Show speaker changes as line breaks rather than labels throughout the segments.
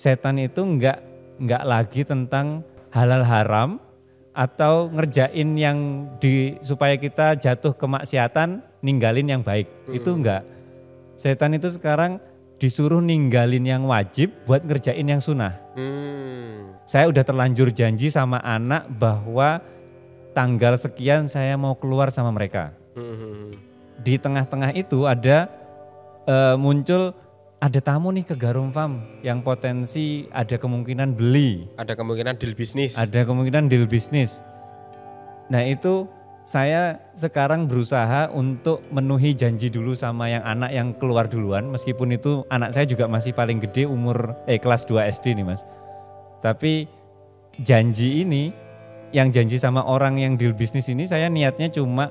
setan itu nggak nggak lagi tentang halal haram atau ngerjain yang di supaya kita jatuh kemaksiatan ninggalin yang baik hmm. itu enggak setan itu sekarang disuruh ninggalin yang wajib buat ngerjain yang sunnah
hmm.
saya udah terlanjur janji sama anak bahwa tanggal sekian saya mau keluar sama mereka hmm. hmm, hmm. di tengah-tengah itu ada uh, muncul ada tamu nih ke Garum Farm yang potensi ada kemungkinan beli. Ada kemungkinan deal bisnis. Ada kemungkinan deal bisnis. Nah itu saya sekarang berusaha untuk menuhi janji dulu sama yang anak yang keluar duluan meskipun itu anak saya juga masih paling gede umur eh kelas 2 SD nih Mas. Tapi janji ini yang janji sama orang yang deal bisnis ini saya niatnya cuma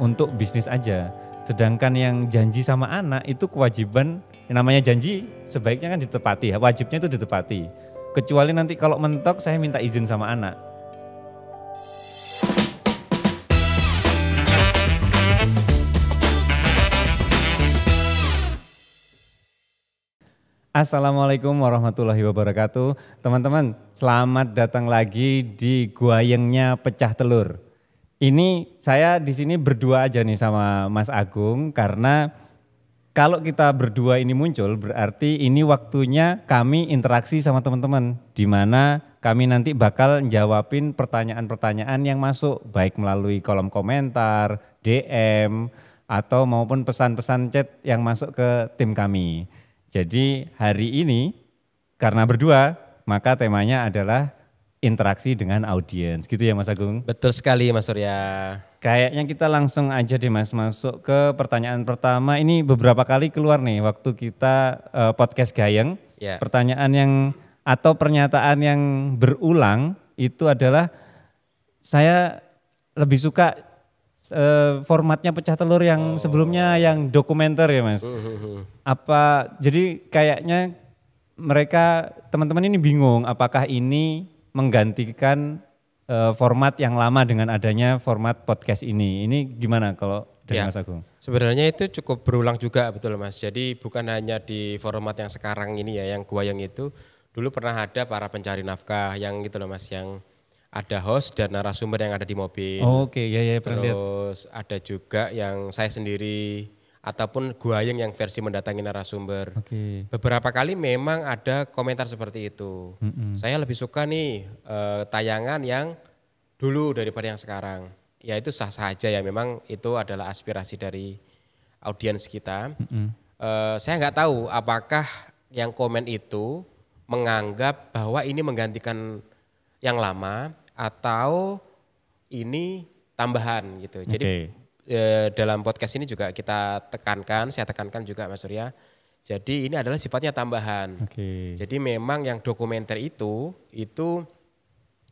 untuk bisnis aja. Sedangkan yang janji sama anak itu kewajiban yang namanya janji sebaiknya kan ditepati ya, wajibnya itu ditepati. Kecuali nanti kalau mentok saya minta izin sama anak. Assalamualaikum warahmatullahi wabarakatuh. Teman-teman, selamat datang lagi di Guayengnya Pecah Telur. Ini saya di sini berdua aja nih sama Mas Agung karena kalau kita berdua ini muncul berarti ini waktunya kami interaksi sama teman-teman di mana kami nanti bakal jawabin pertanyaan-pertanyaan yang masuk baik melalui kolom komentar, DM atau maupun pesan-pesan chat yang masuk ke tim kami. Jadi hari ini karena berdua maka temanya adalah interaksi dengan audiens gitu ya Mas Agung? Betul sekali Mas Surya. Kayaknya kita langsung aja deh Mas masuk ke pertanyaan pertama. Ini beberapa kali keluar nih waktu kita uh, podcast Gayeng. Yeah. Pertanyaan yang atau pernyataan yang berulang itu adalah saya lebih suka uh, formatnya pecah telur yang oh. sebelumnya yang dokumenter ya mas. Uh, uh, uh. Apa jadi kayaknya mereka teman-teman ini bingung apakah ini menggantikan uh, format yang lama dengan adanya format podcast ini. Ini gimana kalau dari ya, Mas Agung?
Sebenarnya itu cukup berulang juga betul Mas. Jadi bukan hanya di format yang sekarang ini ya yang gua yang itu dulu pernah ada para pencari nafkah yang gitu loh Mas yang ada host dan narasumber yang ada di mobil. Oh,
Oke, okay. ya ya pernah
Terus lihat. ada juga yang saya sendiri ataupun Guayeng yang versi mendatangi narasumber. Okay. Beberapa kali memang ada komentar seperti itu. Mm -hmm. Saya lebih suka nih uh, tayangan yang dulu daripada yang sekarang. Ya itu sah sah aja ya memang itu adalah aspirasi dari audiens kita. Mm -hmm. uh, saya nggak tahu apakah yang komen itu menganggap bahwa ini menggantikan yang lama atau ini tambahan gitu. Okay. Eh, dalam podcast ini juga kita tekankan, saya tekankan juga Mas Surya. Jadi ini adalah sifatnya tambahan. Okay. Jadi memang yang dokumenter itu itu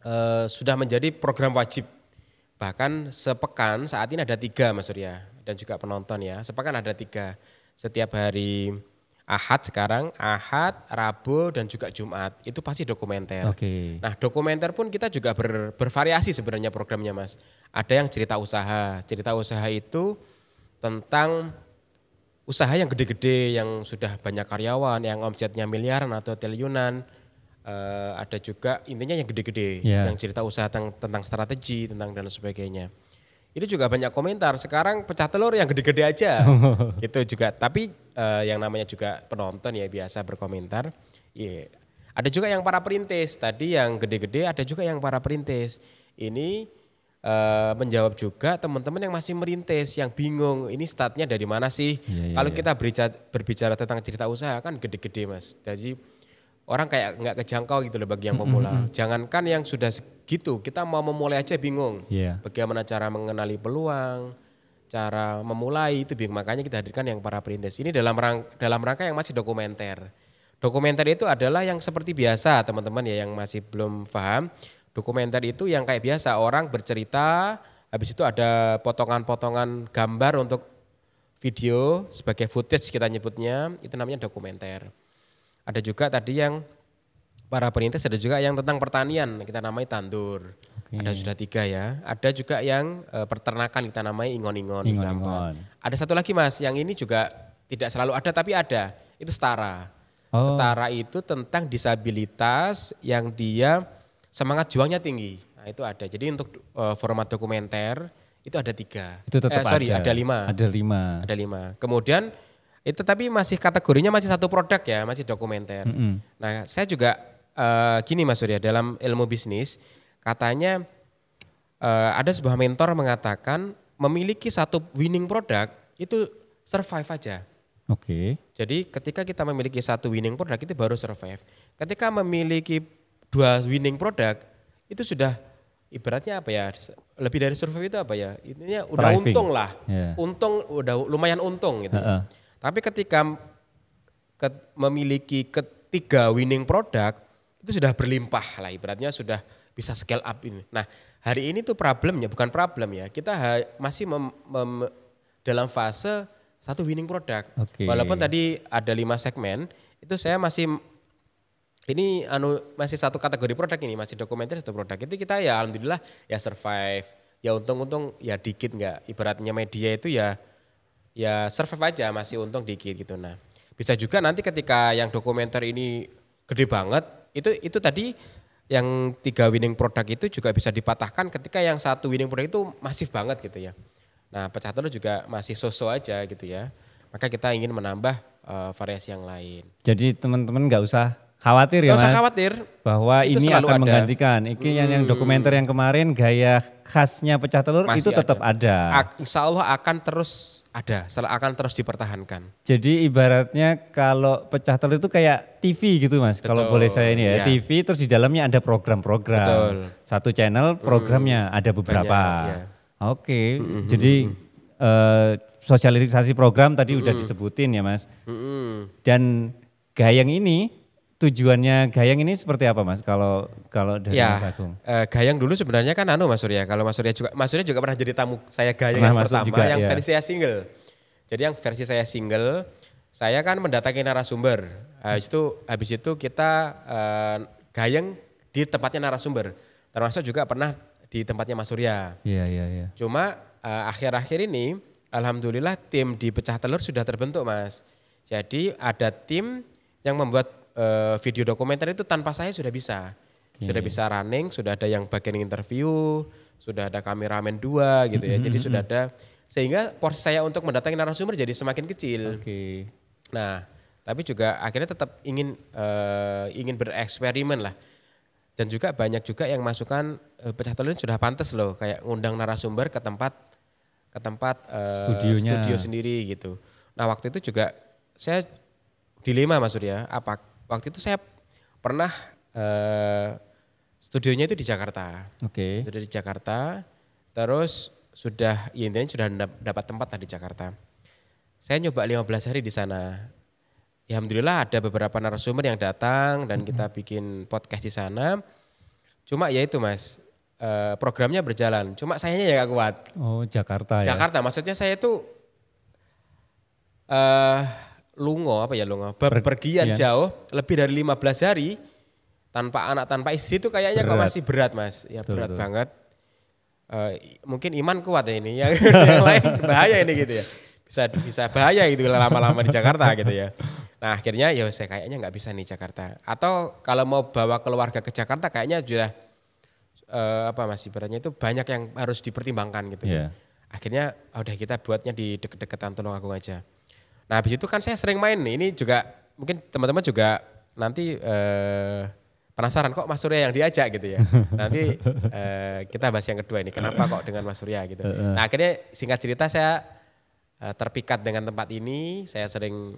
e, sudah menjadi program wajib. Bahkan sepekan saat ini ada tiga Mas Surya dan juga penonton ya. Sepekan ada tiga setiap hari Ahad sekarang, Ahad, Rabu dan juga Jumat itu pasti dokumenter. Okay. Nah dokumenter pun kita juga ber, bervariasi sebenarnya programnya mas. Ada yang cerita usaha, cerita usaha itu tentang usaha yang gede-gede yang sudah banyak karyawan, yang omsetnya miliaran atau triliunan. Uh, ada juga intinya yang gede-gede, yeah. yang cerita usaha tentang, tentang strategi, tentang dan sebagainya itu juga banyak komentar sekarang pecah telur yang gede-gede aja gitu juga tapi uh, yang namanya juga penonton ya biasa berkomentar yeah. ada juga yang para perintis tadi yang gede-gede ada juga yang para perintis ini uh, menjawab juga teman-teman yang masih merintis yang bingung ini statnya dari mana sih yeah, iya, kalau yeah. kita berbicara, berbicara tentang cerita usaha kan gede-gede mas jadi orang kayak nggak kejangkau gitu loh bagi yang pemula. Mm -hmm. Jangankan yang sudah segitu, kita mau memulai aja bingung. Yeah. Bagaimana cara mengenali peluang, cara memulai itu bingung. Makanya kita hadirkan yang para perintis. Ini dalam rang, dalam rangka yang masih dokumenter. Dokumenter itu adalah yang seperti biasa teman-teman ya yang masih belum paham. Dokumenter itu yang kayak biasa orang bercerita, habis itu ada potongan-potongan gambar untuk video sebagai footage kita nyebutnya, itu namanya dokumenter. Ada juga tadi yang para penintas ada juga yang tentang pertanian kita namai tandur. Okay. Ada sudah tiga ya. Ada juga yang uh, peternakan kita namai ingon-ingon. Ada satu lagi mas, yang ini juga tidak selalu ada tapi ada. Itu setara. Oh. Setara itu tentang disabilitas yang dia semangat juangnya tinggi. Nah, itu ada. Jadi untuk uh, format dokumenter itu ada tiga. Itu tetap eh, sorry, ada. ada lima. Ada lima. Ada lima. Kemudian itu tapi masih kategorinya masih satu produk ya, masih dokumenter. Mm -hmm. Nah, saya juga uh, gini Mas Surya dalam ilmu bisnis katanya uh, ada sebuah mentor mengatakan memiliki satu winning produk itu survive aja. Oke. Okay. Jadi ketika kita memiliki satu winning produk itu baru survive. Ketika memiliki dua winning produk itu sudah ibaratnya apa ya lebih dari survive itu apa ya intinya udah Striving. untung lah yeah. untung udah lumayan untung gitu uh -uh. Tapi ketika memiliki ketiga winning product itu sudah berlimpah lah ibaratnya sudah bisa scale up ini. Nah, hari ini tuh problemnya bukan problem ya. Kita masih mem, mem, dalam fase satu winning product. Okay. Walaupun tadi ada lima segmen, itu saya masih ini anu masih satu kategori produk ini masih dokumenter satu produk itu kita ya alhamdulillah ya survive ya untung-untung ya dikit nggak ibaratnya media itu ya ya survive aja masih untung dikit gitu. Nah bisa juga nanti ketika yang dokumenter ini gede banget itu itu tadi yang tiga winning produk itu juga bisa dipatahkan ketika yang satu winning produk itu masif banget gitu ya. Nah pecah telur juga masih susu aja gitu ya. Maka kita ingin menambah uh, variasi yang lain.
Jadi teman-teman nggak usah khawatir ya Mas. Usah khawatir. Bahwa itu ini akan ada. menggantikan. Ini hmm. yang, yang dokumenter yang kemarin gaya
khasnya pecah
telur Masih itu tetap ada. ada.
Insya Allah akan terus ada, akan terus dipertahankan.
Jadi ibaratnya kalau pecah telur itu kayak TV gitu Mas. Betul. Kalau boleh saya ini ya, ya. TV terus di dalamnya ada program-program. Satu channel hmm. programnya hmm. ada beberapa. ya. Oke. Mm -hmm. Jadi uh, sosialisasi program tadi mm -hmm. udah disebutin ya Mas. Mm -hmm. Dan gayang ini
tujuannya Gayang ini seperti apa Mas kalau kalau dari ya, Mas Agung? Uh, eh, Gayang dulu sebenarnya kan anu Mas Surya. Kalau Mas Surya juga Mas Surya juga pernah jadi tamu saya Gayang pernah yang pertama juga, yang ya. versi saya single. Jadi yang versi saya single, saya kan mendatangi narasumber. Habis itu habis itu kita uh, eh, Gayang di tempatnya narasumber. Termasuk juga pernah di tempatnya Mas Surya.
Iya, iya, iya.
Cuma akhir eh, akhir-akhir ini alhamdulillah tim di Pecah Telur sudah terbentuk, Mas. Jadi ada tim yang membuat uh, video dokumenter itu tanpa saya sudah bisa. Okay. Sudah bisa running, sudah ada yang bagian interview, sudah ada kameramen dua gitu ya. Mm-hmm. Jadi sudah ada sehingga porsi saya untuk mendatangi narasumber jadi semakin kecil. Oke. Okay. Nah, tapi juga akhirnya tetap ingin uh, ingin bereksperimen lah. Dan juga banyak juga yang masukan uh, eh, pecah telur sudah pantas loh kayak ngundang narasumber ke tempat ke tempat uh, studio sendiri gitu. Nah waktu itu juga saya dilema Mas Surya, apa waktu itu saya pernah uh, studionya itu di Jakarta. Oke. Okay. Sudah di Jakarta, terus sudah ya intinya sudah dapat tempat lah di Jakarta. Saya nyoba 15 hari di sana. Ya alhamdulillah ada beberapa narasumber yang datang dan kita bikin podcast di sana. Cuma ya itu Mas, eh, programnya berjalan. Cuma saya ya gak kuat.
Oh, Jakarta, Jakarta ya. Jakarta
maksudnya saya itu uh, eh, lungo apa ya lungo bepergian iya. jauh lebih dari 15 hari tanpa anak tanpa istri itu kayaknya kok masih berat mas ya betul, berat betul. banget uh, mungkin iman kuat ya ini yang, yang lain bahaya ini gitu ya bisa bisa bahaya gitu lama-lama di Jakarta gitu ya nah akhirnya ya saya kayaknya nggak bisa nih Jakarta atau kalau mau bawa keluarga ke Jakarta kayaknya sudah uh, apa masih beratnya itu banyak yang harus dipertimbangkan gitu yeah. akhirnya ah, udah kita buatnya di deket-deketan Tulungagung aja Nah habis itu kan saya sering main nih, ini juga mungkin teman-teman juga nanti eh, penasaran kok Mas Surya yang diajak gitu ya. nanti eh, kita bahas yang kedua ini, kenapa kok dengan Mas Surya gitu. Nah akhirnya singkat cerita saya eh, terpikat dengan tempat ini, saya sering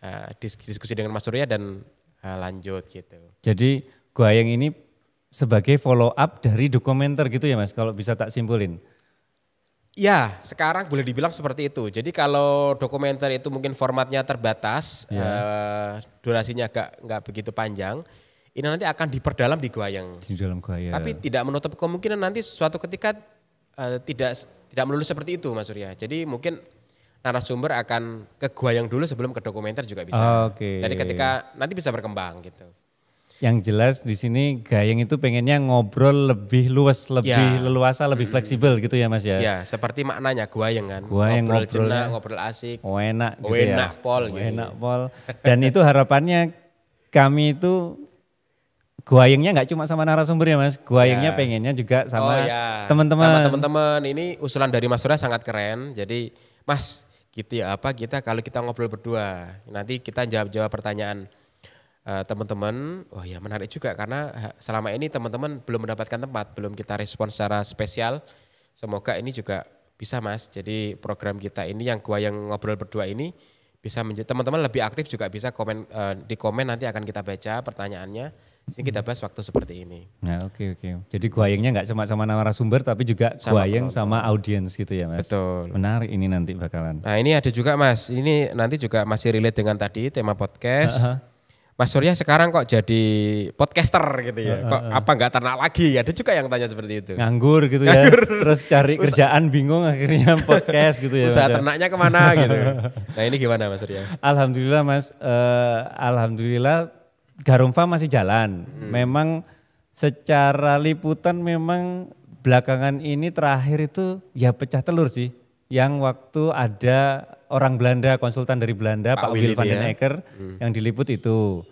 eh, diskusi dengan Mas Surya dan eh, lanjut gitu.
Jadi gua yang ini sebagai follow up dari dokumenter gitu ya Mas, kalau bisa tak simpulin.
Ya, sekarang boleh dibilang seperti itu. Jadi kalau dokumenter itu mungkin formatnya terbatas, ya. uh, durasinya agak nggak begitu panjang. Ini nanti akan diperdalam di Goyang. Di
dalam Goyang. Tapi
tidak menutup kemungkinan nanti suatu ketika uh, tidak tidak melulu seperti itu, Mas Surya. Jadi mungkin narasumber akan ke Goyang dulu sebelum ke dokumenter juga bisa. Ah, okay. Jadi ketika nanti bisa berkembang gitu.
Yang jelas di sini Gayeng itu pengennya ngobrol lebih luas, lebih ya. leluasa, lebih hmm. fleksibel gitu ya Mas ya. Ya,
seperti maknanya Guayeng kan. Guayeng ngobrol jenak, ya. ngobrol asik. Oh enak gitu ya. enak ya. pol oh, gitu. Enak
pol. Dan itu harapannya kami itu Guayengnya nggak cuma sama narasumber ya mas, guayengnya ya. pengennya juga oh, sama oh, ya. teman-teman. Sama
teman-teman, ini usulan dari Mas Surya sangat keren. Jadi Mas, gitu ya apa kita kalau kita ngobrol berdua, nanti kita jawab-jawab pertanyaan uh, teman-teman, oh ya menarik juga karena eh, selama ini teman-teman belum mendapatkan tempat, belum kita respon secara spesial. Semoga ini juga bisa mas. Jadi program kita ini yang gua yang ngobrol berdua ini bisa menjadi teman-teman lebih aktif juga bisa komen uh, di komen nanti akan kita baca pertanyaannya sini kita bahas waktu seperti ini. Nah, oke okay, oke. Okay.
Jadi guayengnya nggak cuma sama narasumber tapi juga
sama guayeng sama audiens gitu ya, Mas. Betul.
Menarik ini nanti bakalan.
Nah, ini ada juga Mas. Ini nanti juga masih relate dengan tadi tema podcast. Uh -huh Mas Surya sekarang kok jadi podcaster gitu ya? Kok apa nggak ternak lagi? Ada juga yang tanya seperti itu. Nganggur
gitu ya. Nganggur. Terus cari kerjaan bingung akhirnya podcast gitu ya. Usaha mas ya. ternaknya kemana gitu. Nah ini gimana Mas Surya? Alhamdulillah Mas, uh, Alhamdulillah Garumfa masih jalan. Hmm. Memang secara liputan memang belakangan ini terakhir itu ya pecah telur sih. Yang waktu ada orang Belanda, konsultan dari Belanda, Pak, Pak Willy van ya. den Ecker ya. yang diliput itu.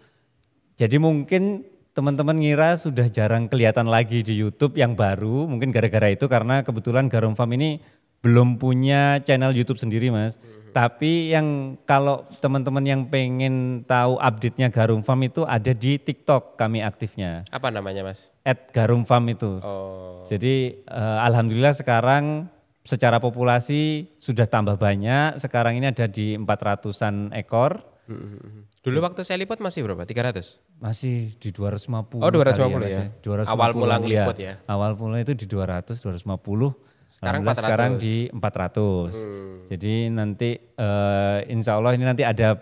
Jadi mungkin teman-teman ngira sudah jarang kelihatan lagi di YouTube yang baru, mungkin gara-gara itu karena kebetulan Garum Farm ini belum punya channel YouTube sendiri, Mas. Hmm. Tapi yang kalau teman-teman yang pengen tahu update-nya Garum Farm itu ada di TikTok kami aktifnya. Apa namanya, Mas? At Garum Farm itu. Oh. Jadi uh, alhamdulillah sekarang secara populasi sudah tambah banyak. Sekarang ini ada di 400-an ekor. Mm-hmm. Dulu waktu saya liput masih berapa? 300? Masih di 250. Oh, 250 ya. ya. 250 ya. awal pulang ya. liput ya. Awal pulang itu di 200, 250. Sekarang 400. Sekarang di 400. Hmm. Jadi nanti uh, insya Allah ini nanti ada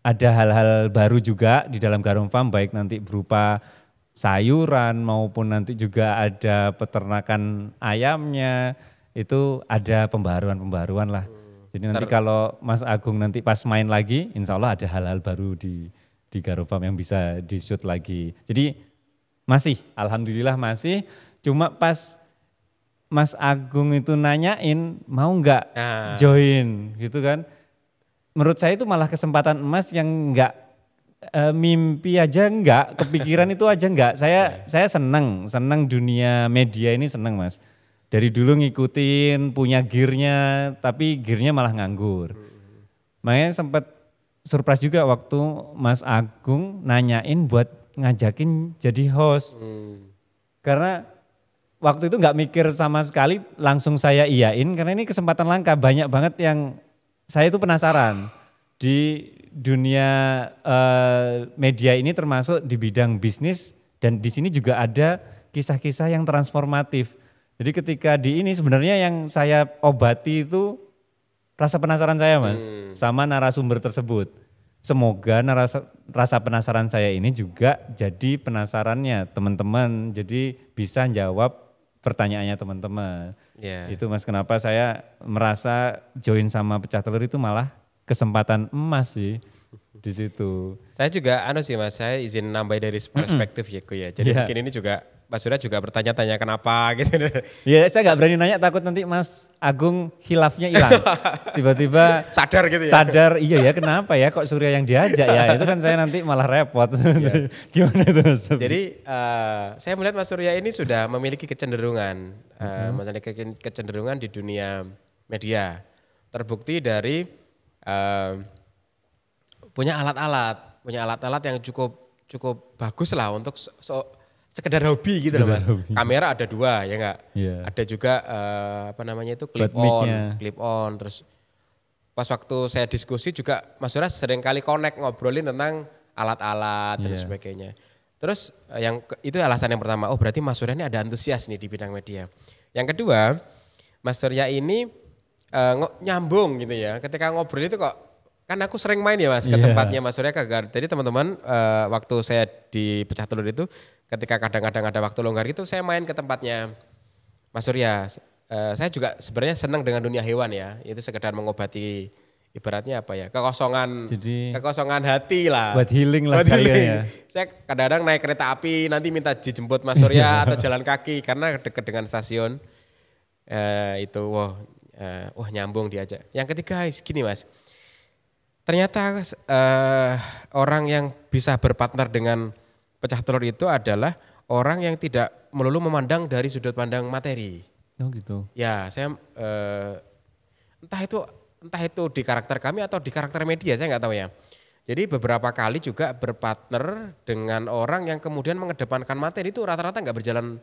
ada hal-hal baru juga di dalam Garum Farm baik nanti berupa sayuran maupun nanti juga ada peternakan ayamnya itu ada pembaruan-pembaruan lah. Hmm. Jadi nanti Ntar. kalau Mas Agung nanti pas main lagi, insya Allah ada hal-hal baru di di Garopam yang bisa di shoot lagi. Jadi masih, alhamdulillah masih. Cuma pas Mas Agung itu nanyain mau nggak nah. join gitu kan? Menurut saya itu malah kesempatan emas yang nggak e, mimpi aja nggak, kepikiran itu aja nggak. Saya iya. saya senang, senang dunia media ini senang, mas dari dulu ngikutin punya gearnya tapi gearnya malah nganggur. Makanya sempat surprise juga waktu Mas Agung nanyain buat ngajakin jadi host. Hmm. Karena waktu itu nggak mikir sama sekali langsung saya iyain karena ini kesempatan langka banyak banget yang saya itu penasaran di dunia uh, media ini termasuk di bidang bisnis dan di sini juga ada kisah-kisah yang transformatif jadi ketika di ini sebenarnya yang saya obati itu rasa penasaran saya mas hmm. sama narasumber tersebut. Semoga narasa, rasa penasaran saya ini juga jadi penasarannya teman-teman. Jadi bisa jawab pertanyaannya teman-teman. Yeah. Itu mas kenapa saya merasa join sama pecah telur itu malah kesempatan emas sih di situ.
Saya juga anu sih mas, saya izin nambah dari perspektif mm -mm. ya Jadi yeah. mungkin ini juga Pak Surya juga bertanya-tanya kenapa gitu. Iya, saya nggak berani nanya takut nanti Mas Agung
hilafnya hilang. Tiba-tiba sadar gitu ya. Sadar, iya ya kenapa ya kok Surya yang diajak ya? Itu kan saya nanti malah repot. Iya.
Gimana itu Mas? Jadi uh, saya melihat Mas Surya ini sudah memiliki kecenderungan, uh, hmm. kecenderungan di dunia media. Terbukti dari uh, punya alat-alat, punya alat-alat yang cukup cukup bagus lah untuk so, so sekedar hobi gitu sekedar loh mas. Hobi. Kamera ada dua ya enggak? Yeah. Ada juga uh, apa namanya itu clip on, clip on terus pas waktu saya diskusi juga Mas Dora sering kali connect ngobrolin tentang alat-alat yeah. dan sebagainya. Terus eh, yang itu alasan yang pertama. Oh berarti Mas Surya ini ada antusias nih di bidang media. Yang kedua, Mas Surya ini uh, nyambung gitu ya. Ketika ngobrol itu kok kan aku sering main ya Mas ke yeah. tempatnya Mas Surya ke Jadi teman-teman uh, waktu saya di pecah telur itu ketika kadang-kadang ada waktu longgar gitu saya main ke tempatnya Mas Surya. Eh, saya juga sebenarnya senang dengan dunia hewan ya. Itu sekedar mengobati ibaratnya apa ya kekosongan Jadi, kekosongan hati lah buat healing lah buat ya. healing. ya saya kadang-kadang naik kereta api nanti minta dijemput Mas Surya atau jalan kaki karena dekat dengan stasiun Eh, itu wah wow, eh, wah nyambung diajak yang ketiga gini Mas ternyata eh, orang yang bisa berpartner dengan pecah telur itu adalah orang yang tidak melulu memandang dari sudut pandang materi. Oh gitu. Ya, saya eh, entah itu entah itu di karakter kami atau di karakter media saya nggak tahu ya. Jadi beberapa kali juga berpartner dengan orang yang kemudian mengedepankan materi itu rata-rata nggak berjalan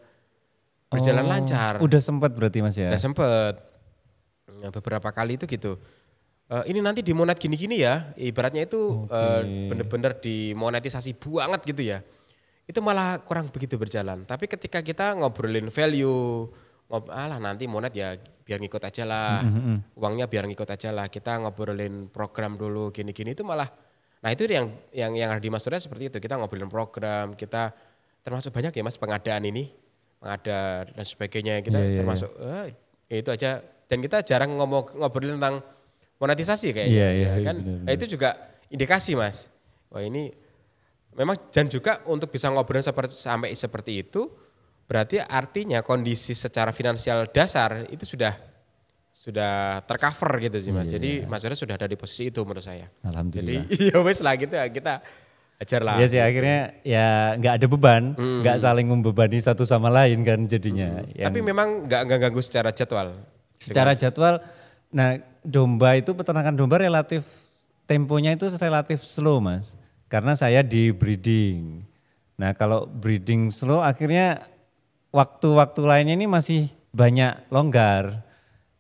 berjalan oh, lancar. Udah
sempet berarti mas ya? Udah
sempet. Ya, beberapa kali itu gitu. Uh, ini nanti dimonet gini-gini ya, ibaratnya itu eh, bener-bener okay. uh, bener dimonetisasi banget gitu ya itu malah kurang begitu berjalan. Tapi ketika kita ngobrolin value, ngob alah nanti monet ya biar ngikut aja lah, mm -hmm. uangnya biar ngikut aja lah. Kita ngobrolin program dulu gini-gini itu malah, nah itu yang yang yang harus dimaksudnya seperti itu. Kita ngobrolin program, kita termasuk banyak ya mas pengadaan ini, pengadaan dan sebagainya kita yeah, iya, termasuk yeah. Eh, itu aja. Dan kita jarang ngomong ngobrolin tentang monetisasi kayaknya, yeah, iya, yeah, iya, kan? Yeah, yeah, yeah. Nah, itu juga indikasi mas. Wah ini memang dan juga untuk bisa ngobrol seperti, sampai seperti itu berarti artinya kondisi secara finansial dasar itu sudah sudah tercover gitu sih mas. Iya. Jadi mas sudah ada di posisi itu menurut saya.
Alhamdulillah.
Jadi ya wes lah gitu ya kita ajar lah. Iya sih akhirnya
ya nggak ada beban, nggak mm. saling membebani satu sama lain kan jadinya. Mm. Yang... Tapi memang
nggak nggak ganggu secara jadwal. Secara
jadwal, nah domba itu peternakan domba relatif temponya itu relatif slow mas. Karena saya di breeding. Nah kalau breeding slow akhirnya waktu-waktu lainnya ini masih banyak longgar.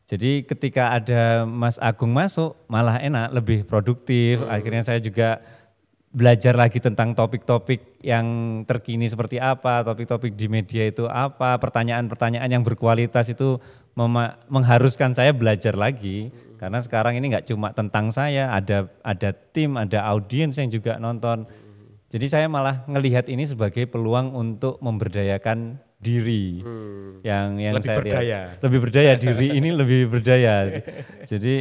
Jadi ketika ada Mas Agung masuk malah enak, lebih produktif. Hmm. Akhirnya saya juga belajar lagi tentang topik-topik yang terkini seperti apa, topik-topik di media itu apa, pertanyaan-pertanyaan yang berkualitas itu mengharuskan saya belajar lagi karena sekarang ini nggak cuma tentang saya ada ada tim ada audiens yang juga nonton jadi saya malah ngelihat ini sebagai peluang untuk memberdayakan diri hmm. yang yang lebih saya berdaya. lihat lebih berdaya diri ini lebih berdaya jadi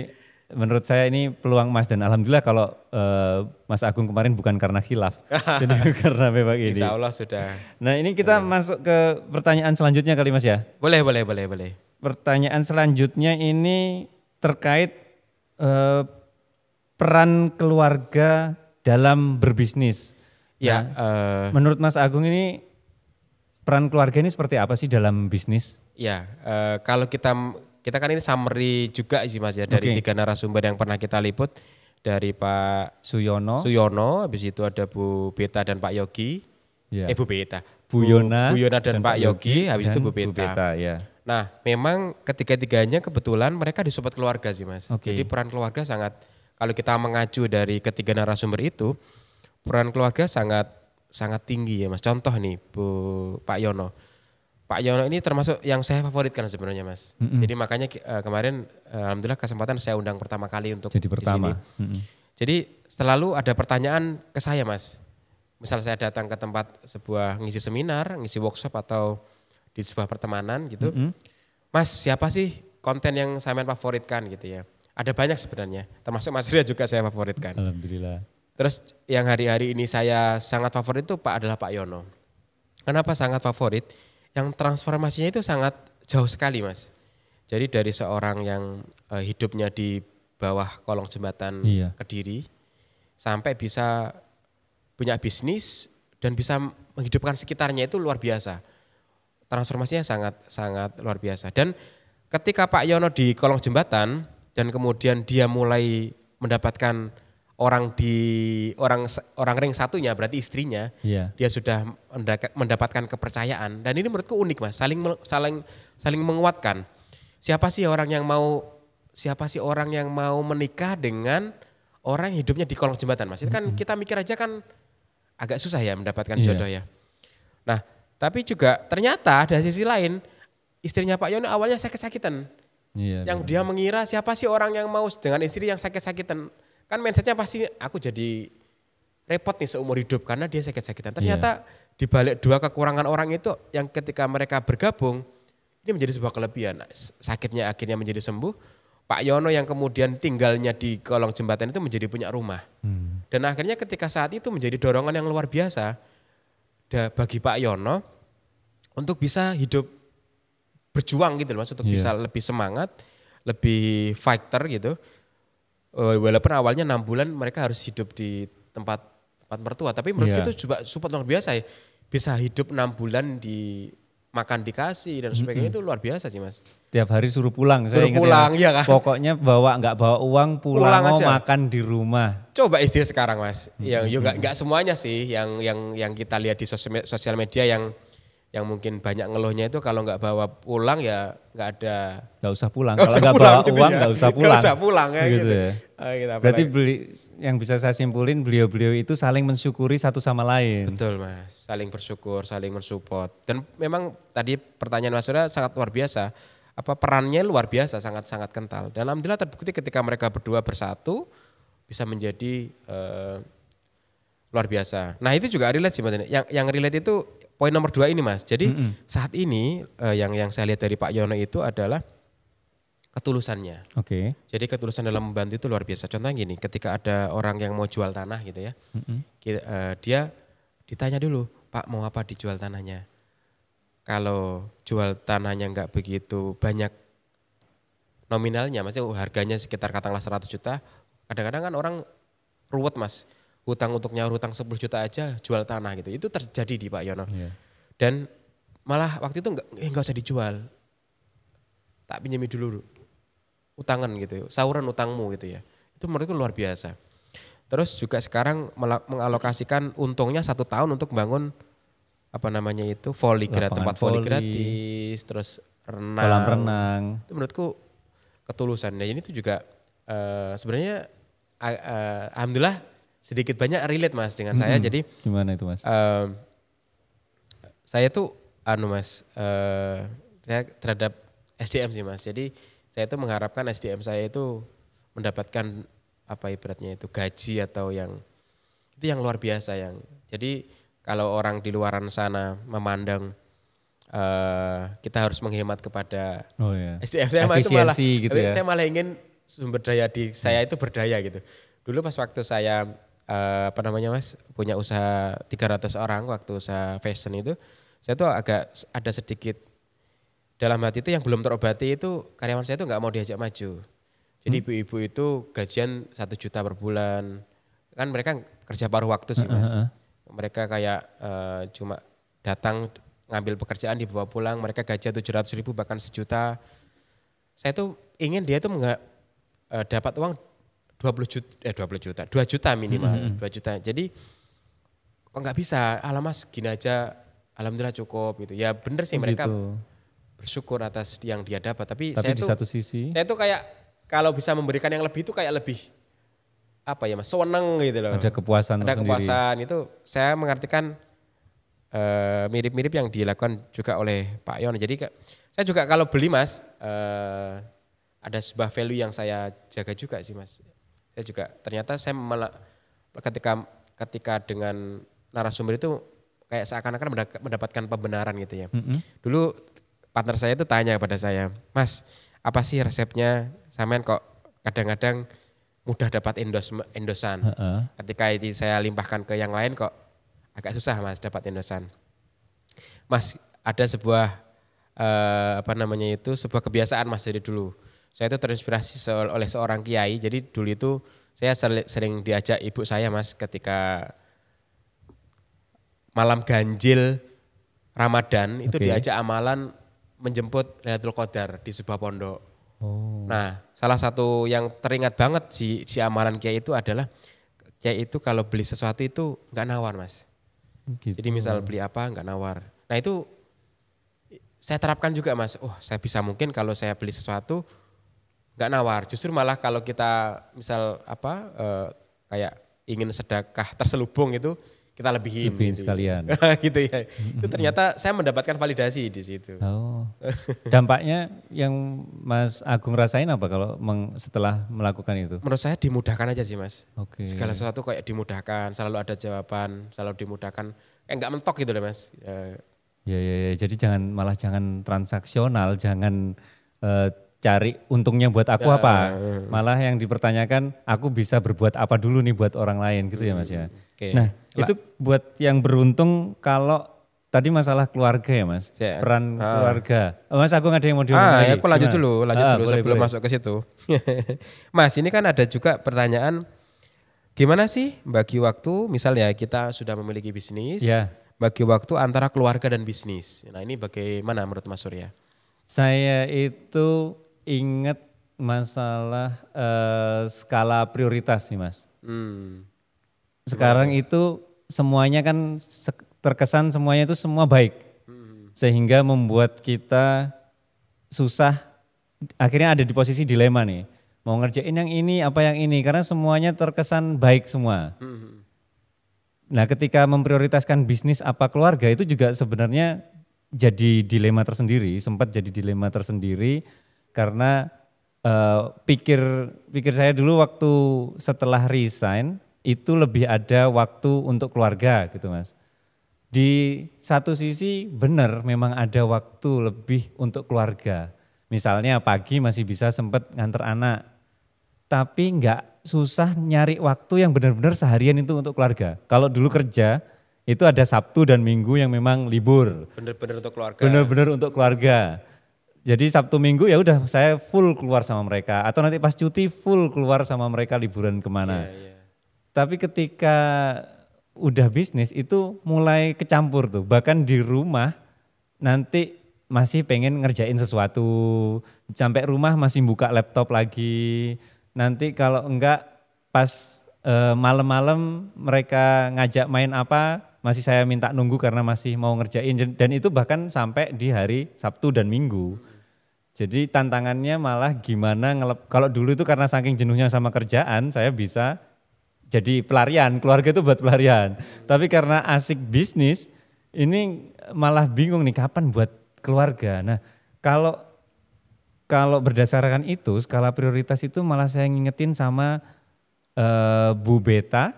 menurut saya ini peluang mas dan alhamdulillah kalau uh, Mas Agung kemarin bukan karena khilaf jadi karena memang ini Insya sudah nah ini kita uh. masuk ke pertanyaan selanjutnya kali Mas ya
boleh boleh boleh boleh
pertanyaan selanjutnya ini terkait eh, peran keluarga dalam berbisnis. Ya, nah, uh, menurut Mas Agung ini peran keluarga ini seperti apa sih dalam bisnis? Ya,
uh, kalau kita kita kan ini summary juga sih Mas ya dari tiga narasumber yang pernah kita liput dari Pak Suyono, Suyono, habis itu ada Bu Beta dan Pak Yogi. Ya. Eh Bu Beta, Bu, Bu Yona, Bu Yona dan, dan Pak Yogi, Yogi habis itu Bu Beta. Bu Beta ya. Nah, memang ketiga-tiganya kebetulan mereka disupport keluarga sih, Mas. Okay. Jadi peran keluarga sangat kalau kita mengacu dari ketiga narasumber itu, peran keluarga sangat sangat tinggi ya, Mas. Contoh nih, Bu Pak Yono. Pak Yono ini termasuk yang saya favoritkan sebenarnya, Mas. Mm -hmm. Jadi makanya uh, kemarin uh, alhamdulillah kesempatan saya undang pertama kali untuk Jadi pertama. di sini. Mm -hmm. Jadi selalu ada pertanyaan ke saya, Mas. Misal saya datang ke tempat sebuah ngisi seminar, ngisi workshop atau di sebuah pertemanan gitu. Mm -hmm. Mas, siapa sih konten yang saya favoritkan gitu ya? Ada banyak sebenarnya, termasuk Mas Surya juga saya favoritkan. Alhamdulillah. Terus yang hari-hari ini saya sangat favorit itu Pak adalah Pak Yono. Kenapa sangat favorit? Yang transformasinya itu sangat jauh sekali, Mas. Jadi dari seorang yang uh, hidupnya di bawah kolong jembatan iya. Kediri sampai bisa punya bisnis dan bisa menghidupkan sekitarnya itu luar biasa transformasinya sangat sangat luar biasa. Dan ketika Pak Yono di kolong jembatan dan kemudian dia mulai mendapatkan orang di orang orang ring satunya berarti istrinya yeah. dia sudah mendapatkan kepercayaan dan ini menurutku unik mas saling saling saling menguatkan siapa sih orang yang mau siapa sih orang yang mau menikah dengan orang yang hidupnya di kolong jembatan mas itu kan mm -hmm. kita mikir aja kan agak susah ya mendapatkan yeah. jodoh ya nah tapi juga ternyata ada sisi lain istrinya Pak Yono awalnya sakit-sakitan. Iya, yang benar. Iya. dia mengira siapa sih orang yang mau dengan istri yang sakit-sakitan. Kan mindsetnya pasti aku jadi repot nih seumur hidup karena dia sakit-sakitan. Iya. Ternyata yeah. dibalik dua kekurangan orang itu yang ketika mereka bergabung ini menjadi sebuah kelebihan. Sakitnya akhirnya menjadi sembuh. Pak Yono yang kemudian tinggalnya di kolong jembatan itu menjadi punya rumah. Hmm. Dan akhirnya ketika saat itu menjadi dorongan yang luar biasa bagi Pak Yono untuk bisa hidup berjuang gitu loh mas untuk yeah. bisa iya. lebih semangat lebih fighter gitu eh, walaupun awalnya enam bulan mereka harus hidup di tempat tempat mertua tapi menurut yeah. itu juga support luar biasa ya bisa hidup enam bulan di makan dikasih dan sebagainya -hmm. itu luar biasa sih mas.
Tiap hari suruh pulang. Suruh saya pulang, ya, iya kan. Pokoknya bawa nggak bawa uang pulang, pulang mau aja. makan di rumah.
Coba istri sekarang mas, yang mm -hmm. juga nggak semuanya sih yang yang yang kita lihat di sosial media yang yang mungkin banyak ngeluhnya itu kalau nggak bawa pulang ya nggak ada nggak usah pulang kalau nggak bawa gitu uang ya. nggak ya. usah pulang nggak usah pulang ya gitu, gitu. Ya. ya. Ah, gitu, berarti
beli yang bisa saya simpulin beliau-beliau itu saling mensyukuri satu sama lain betul mas
saling bersyukur saling mensupport dan memang tadi pertanyaan mas Surya sangat luar biasa apa perannya luar biasa sangat sangat kental dan alhamdulillah terbukti ketika mereka berdua bersatu bisa menjadi uh, luar biasa nah itu juga relate sih mas yang yang relate itu poin nomor dua ini mas. Jadi mm -hmm. saat ini uh, yang yang saya lihat dari Pak Yono itu adalah ketulusannya. Oke. Okay. Jadi ketulusan dalam membantu itu luar biasa. Contohnya gini, ketika ada orang yang mau jual tanah gitu ya, mm-hmm. kita, uh, eh, dia ditanya dulu, Pak mau apa dijual tanahnya? Kalau jual tanahnya nggak begitu banyak nominalnya, maksudnya harganya sekitar katakanlah 100 juta, kadang-kadang kan orang ruwet mas, hutang untuk nyaur hutang 10 juta aja jual tanah gitu. Itu terjadi di Pak Yono. Yeah. Dan malah waktu itu enggak enggak eh, usah dijual. Tak pinjami dulu. Utangan gitu, sauran utangmu gitu ya. Itu menurutku luar biasa. Terus juga sekarang mengalokasikan untungnya satu tahun untuk bangun apa namanya itu voli gratis, tempat voli gratis, terus renang. Kolam renang. Itu menurutku ketulusan. Nah ini tuh juga uh, sebenarnya uh, uh, alhamdulillah sedikit banyak relate mas dengan mm -hmm. saya. Jadi gimana itu mas? Uh, saya tuh anu mas, uh, saya terhadap SDM sih mas. Jadi saya tuh mengharapkan SDM saya itu mendapatkan apa ibaratnya itu gaji atau yang itu yang luar biasa yang. Jadi kalau orang di luaran sana memandang uh, kita harus menghemat kepada oh, iya. SDM saya Efisiensi, itu malah gitu ya. saya malah ingin sumber daya di saya itu berdaya gitu. Dulu pas waktu saya uh, apa namanya mas punya usaha 300 orang waktu usaha fashion itu saya tuh agak ada sedikit dalam hati itu yang belum terobati itu karyawan saya itu nggak mau diajak maju jadi hmm. ibu-ibu hmm. itu gajian satu juta per bulan kan mereka kerja paruh waktu sih mas mereka kayak uh, cuma datang ngambil pekerjaan dibawa pulang mereka gaji 700 ribu bahkan sejuta saya tuh ingin dia tuh nggak uh, dapat uang 20 eh, juta eh 20 juta, 2 juta minimal, mm -hmm. 2 juta. Jadi kok nggak bisa? Alah Mas, gini aja alhamdulillah cukup gitu. Ya bener sih oh, mereka gitu. bersyukur atas yang dia dapat, tapi, tapi saya di tuh, satu sisi saya tuh kayak kalau bisa memberikan yang lebih itu kayak lebih apa ya Mas, seneng gitu loh. Ada kepuasan Ada kepuasan itu saya mengartikan eh, mirip-mirip uh, yang dilakukan juga oleh Pak Yon. Jadi saya juga kalau beli Mas uh, ada sebuah value yang saya jaga juga sih Mas saya juga ternyata saya malah ketika ketika dengan narasumber itu kayak seakan-akan mendapatkan pembenaran gitu ya. Mm -hmm. Dulu partner saya itu tanya kepada saya, Mas, apa sih resepnya Samen kok kadang-kadang mudah dapat endos endosan. Uh -uh. Ketika itu saya limpahkan ke yang lain kok agak susah mas dapat endosan. Mas ada sebuah uh, apa namanya itu sebuah kebiasaan mas dari dulu saya itu terinspirasi oleh seorang kiai. Jadi dulu itu saya sering diajak ibu saya mas ketika malam ganjil Ramadan itu diajak amalan menjemput Lailatul Qadar di sebuah pondok. Oh. Nah, salah satu yang teringat banget si, si amalan kiai itu adalah kiai itu kalau beli sesuatu itu nggak nawar, Mas. Gitu. Jadi misal beli apa nggak nawar. Nah, itu saya terapkan juga, Mas. Oh, saya bisa mungkin kalau saya beli sesuatu nggak nawar. Justru malah kalau kita misal apa e, kayak ingin sedekah terselubung itu kita lebihin, lebihin gitu. sekalian. gitu ya. Itu ternyata saya mendapatkan validasi di situ.
Oh. Dampaknya yang Mas Agung rasain apa kalau meng, setelah melakukan itu? Menurut saya dimudahkan aja
sih, Mas. Okay. Segala sesuatu kayak dimudahkan, selalu ada jawaban, selalu dimudahkan. Kayak nggak mentok gitu deh, Mas. Eh.
Ya, ya, ya. Jadi jangan malah jangan transaksional, jangan eh, cari untungnya buat aku ya, apa. Ya, ya. Malah yang dipertanyakan aku bisa berbuat apa dulu nih buat orang lain gitu ya Mas ya. Hmm, okay. Nah, itu buat yang beruntung kalau tadi masalah keluarga ya Mas. Iya. Peran ah. keluarga. Oh, mas aku nggak ada yang mau ah, diomongin. Ah, lagi. aku lanjut Gimana? dulu, lanjut ah, dulu boleh, sebelum boleh. masuk ke situ.
mas, ini kan ada juga pertanyaan gimana sih bagi waktu misalnya kita sudah memiliki bisnis? Ya. Bagi waktu antara keluarga dan bisnis. Nah, ini bagaimana menurut Mas Surya? Saya
itu ingat masalah uh, skala prioritas nih mas.
Hmm. Sekarang
itu semuanya kan terkesan semuanya itu semua baik. Hmm. Sehingga membuat kita susah akhirnya ada di posisi dilema nih. Mau ngerjain yang ini apa yang ini karena semuanya terkesan baik semua. Hmm. Nah ketika memprioritaskan bisnis apa keluarga itu juga sebenarnya jadi dilema tersendiri, sempat jadi dilema tersendiri karena uh, pikir pikir saya dulu waktu setelah resign itu lebih ada waktu untuk keluarga gitu mas. Di satu sisi benar memang ada waktu lebih untuk keluarga. Misalnya pagi masih bisa sempat ngantar anak, tapi nggak susah nyari waktu yang benar-benar seharian itu untuk keluarga. Kalau dulu kerja itu ada Sabtu dan Minggu yang memang libur. Benar-benar untuk keluarga. Benar-benar untuk keluarga jadi Sabtu Minggu ya udah saya full keluar sama mereka atau nanti pas cuti full keluar sama mereka liburan kemana. Yeah, yeah. Tapi ketika udah bisnis itu mulai kecampur tuh bahkan di rumah nanti masih pengen ngerjain sesuatu sampai rumah masih buka laptop lagi nanti kalau enggak pas uh, malam-malam mereka ngajak main apa masih saya minta nunggu karena masih mau ngerjain dan itu bahkan sampai di hari Sabtu dan Minggu. Jadi tantangannya malah gimana ngelep, kalau dulu itu karena saking jenuhnya sama kerjaan saya bisa jadi pelarian, keluarga itu buat pelarian. Tapi karena asik bisnis ini malah bingung nih kapan buat keluarga. Nah kalau kalau berdasarkan itu skala prioritas itu malah saya ngingetin sama e, Bu Beta.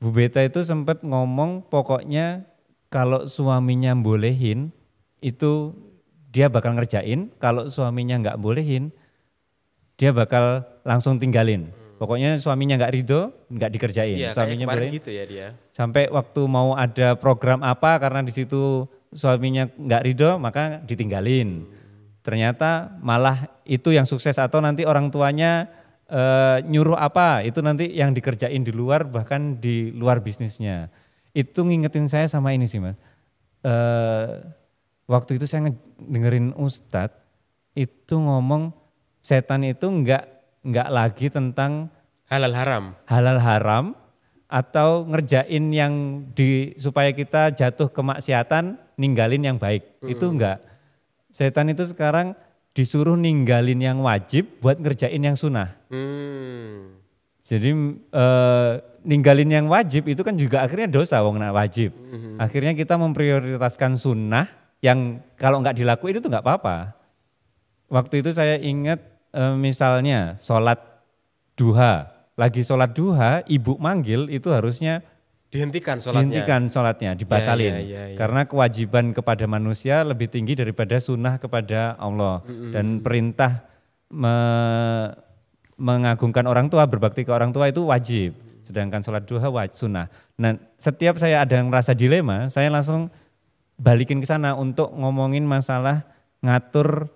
Bu Beta itu sempat ngomong pokoknya kalau suaminya bolehin itu dia bakal ngerjain, kalau suaminya nggak bolehin, dia bakal langsung tinggalin. Hmm. Pokoknya suaminya nggak ridho, nggak dikerjain. Ya, suaminya boleh. gitu ya dia. Sampai waktu mau ada program apa karena di situ suaminya nggak ridho, maka ditinggalin. Hmm. Ternyata malah itu yang sukses atau nanti orang tuanya e, nyuruh apa itu nanti yang dikerjain di luar bahkan di luar bisnisnya. Itu ngingetin saya sama ini sih mas. Uh, waktu itu saya dengerin Ustad itu ngomong setan itu nggak nggak lagi tentang halal haram. Halal haram atau ngerjain yang di supaya kita jatuh ke kemaksiatan, ninggalin yang baik. Mm. Itu enggak. Setan itu sekarang disuruh ninggalin yang wajib buat ngerjain yang sunnah.
Mm.
Jadi eh, ninggalin yang wajib itu kan juga akhirnya dosa wong nak wajib. Mm -hmm. Akhirnya kita memprioritaskan sunnah yang kalau nggak dilakuin itu nggak apa-apa. Waktu itu saya ingat eh, misalnya sholat duha, lagi sholat duha ibu manggil itu harusnya dihentikan sholatnya, dihentikan sholatnya, ya, dibatalin ya, ya, ya, ya. karena kewajiban kepada manusia lebih tinggi daripada sunnah kepada Allah mm-hmm. dan perintah me, mengagungkan orang tua, berbakti ke orang tua itu wajib, sedangkan sholat duha wajib sunnah. Nah setiap saya ada yang merasa dilema, saya langsung balikin ke sana untuk ngomongin masalah ngatur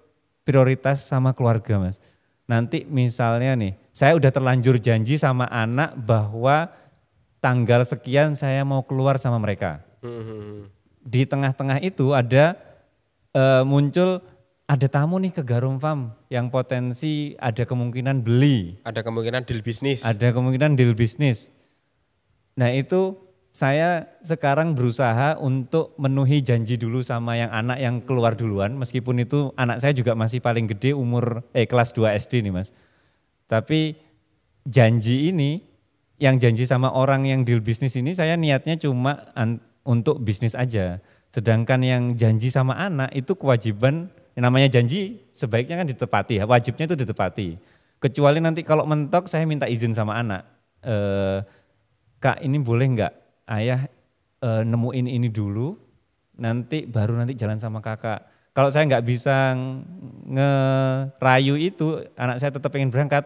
prioritas sama keluarga mas. Nanti misalnya nih, saya udah terlanjur janji sama anak bahwa tanggal sekian saya mau keluar sama mereka. Mm-hmm. Di tengah-tengah itu ada e, muncul ada tamu nih ke Garum Farm yang potensi ada kemungkinan beli. Ada kemungkinan deal bisnis. Ada kemungkinan deal bisnis. Nah itu saya sekarang berusaha untuk menuhi janji dulu sama yang anak yang keluar duluan meskipun itu anak saya juga masih paling gede umur eh kelas 2 SD nih Mas. Tapi janji ini yang janji sama orang yang deal bisnis ini saya niatnya cuma untuk bisnis aja. Sedangkan yang janji sama anak itu kewajiban yang namanya janji sebaiknya kan ditepati, ya, wajibnya itu ditepati. Kecuali nanti kalau mentok saya minta izin sama anak. Eh, kak ini boleh nggak ayah e, nemuin ini dulu, nanti baru nanti jalan sama kakak. Kalau saya nggak bisa ngerayu itu, anak saya tetap ingin berangkat,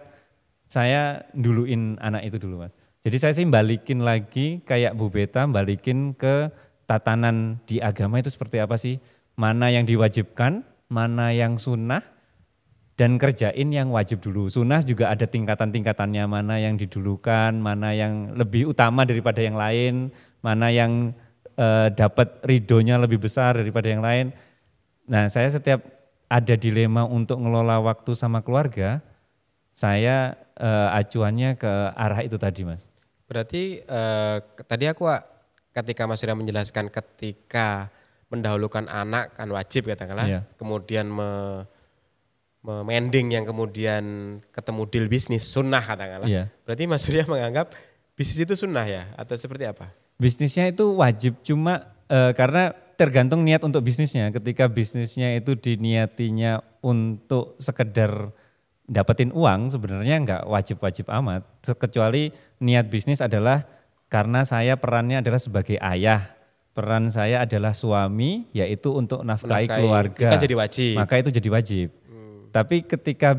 saya duluin anak itu dulu mas. Jadi saya sih balikin lagi kayak Bu Beta, balikin ke tatanan di agama itu seperti apa sih? Mana yang diwajibkan, mana yang sunnah, dan kerjain yang wajib dulu. Sunnah juga ada tingkatan-tingkatannya, mana yang didulukan, mana yang lebih utama daripada yang lain, mana yang e, dapat ridhonya lebih besar daripada yang lain. Nah saya setiap ada dilema untuk ngelola waktu sama keluarga, saya e, acuannya ke arah itu tadi mas.
Berarti e, tadi aku ah, ketika Mas Ira menjelaskan ketika mendahulukan anak kan wajib katakanlah, iya. kemudian me, mending yang kemudian ketemu deal bisnis sunnah katakanlah. Yeah. Berarti Mas Surya menganggap bisnis itu sunnah ya atau seperti apa?
Bisnisnya itu wajib cuma e, karena tergantung niat untuk bisnisnya. Ketika bisnisnya itu diniatinya untuk sekedar dapetin uang sebenarnya enggak wajib-wajib amat. Kecuali niat bisnis adalah karena saya perannya adalah sebagai ayah peran saya adalah suami yaitu untuk nafkahi, nafkahi. keluarga. Maka jadi wajib. Maka itu jadi wajib. Tapi ketika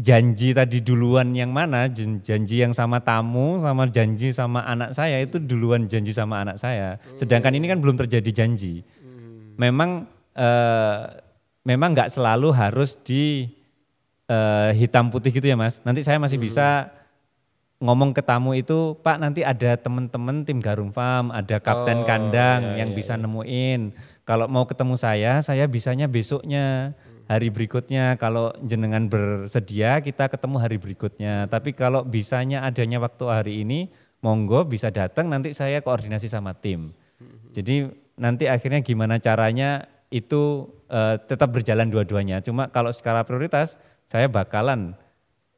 janji tadi duluan yang mana, janji yang sama tamu sama janji sama anak saya itu duluan janji sama anak saya. Sedangkan ini kan belum terjadi janji. Hmm. Memang eh, memang nggak selalu harus di eh, hitam putih gitu ya mas. Nanti saya masih hmm. bisa ngomong ke tamu itu, Pak nanti ada teman-teman tim Garum Farm, ada kapten oh, kandang iya, yang iya, bisa iya. nemuin. Kalau mau ketemu saya, saya bisanya besoknya. Hmm hari berikutnya kalau jenengan bersedia kita ketemu hari berikutnya. Tapi kalau bisanya adanya waktu hari ini monggo bisa datang nanti saya koordinasi sama tim. Jadi nanti akhirnya gimana caranya itu uh, tetap berjalan dua-duanya. Cuma kalau skala prioritas saya bakalan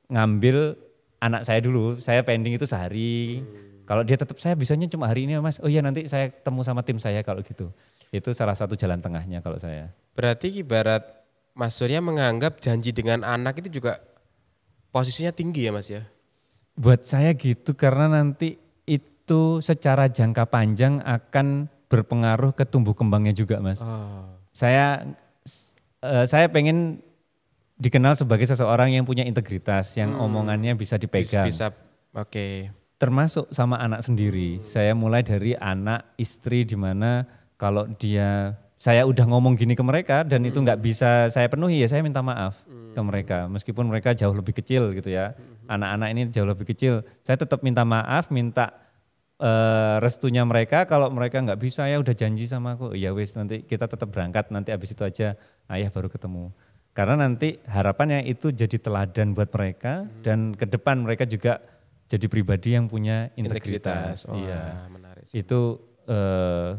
ngambil anak saya dulu. Saya pending itu sehari. Kalau dia tetap saya bisanya cuma hari ini mas. Oh iya nanti saya ketemu sama tim saya kalau gitu. Itu salah satu jalan tengahnya kalau saya.
Berarti ibarat Mas Surya menganggap janji dengan anak itu juga posisinya tinggi ya Mas ya?
Buat saya gitu karena nanti itu secara jangka panjang akan berpengaruh ke tumbuh kembangnya juga Mas. Oh. Saya eh, saya pengen dikenal sebagai seseorang yang punya integritas, yang hmm. omongannya bisa dipegang. Bisa, oke. Okay. Termasuk sama anak sendiri. Hmm. Saya mulai dari anak, istri dimana kalau dia saya udah ngomong gini ke mereka dan itu hmm. nggak bisa saya penuhi ya saya minta maaf ke hmm. mereka meskipun mereka jauh lebih kecil gitu ya anak-anak ini jauh lebih kecil saya tetap minta maaf minta uh, restunya mereka kalau mereka nggak bisa ya udah janji sama aku ya wis nanti kita tetap berangkat nanti habis itu aja ayah baru ketemu karena nanti harapannya itu jadi teladan buat mereka hmm. dan ke depan mereka juga jadi pribadi yang punya integritas, integritas. Oh, iya menarik itu uh,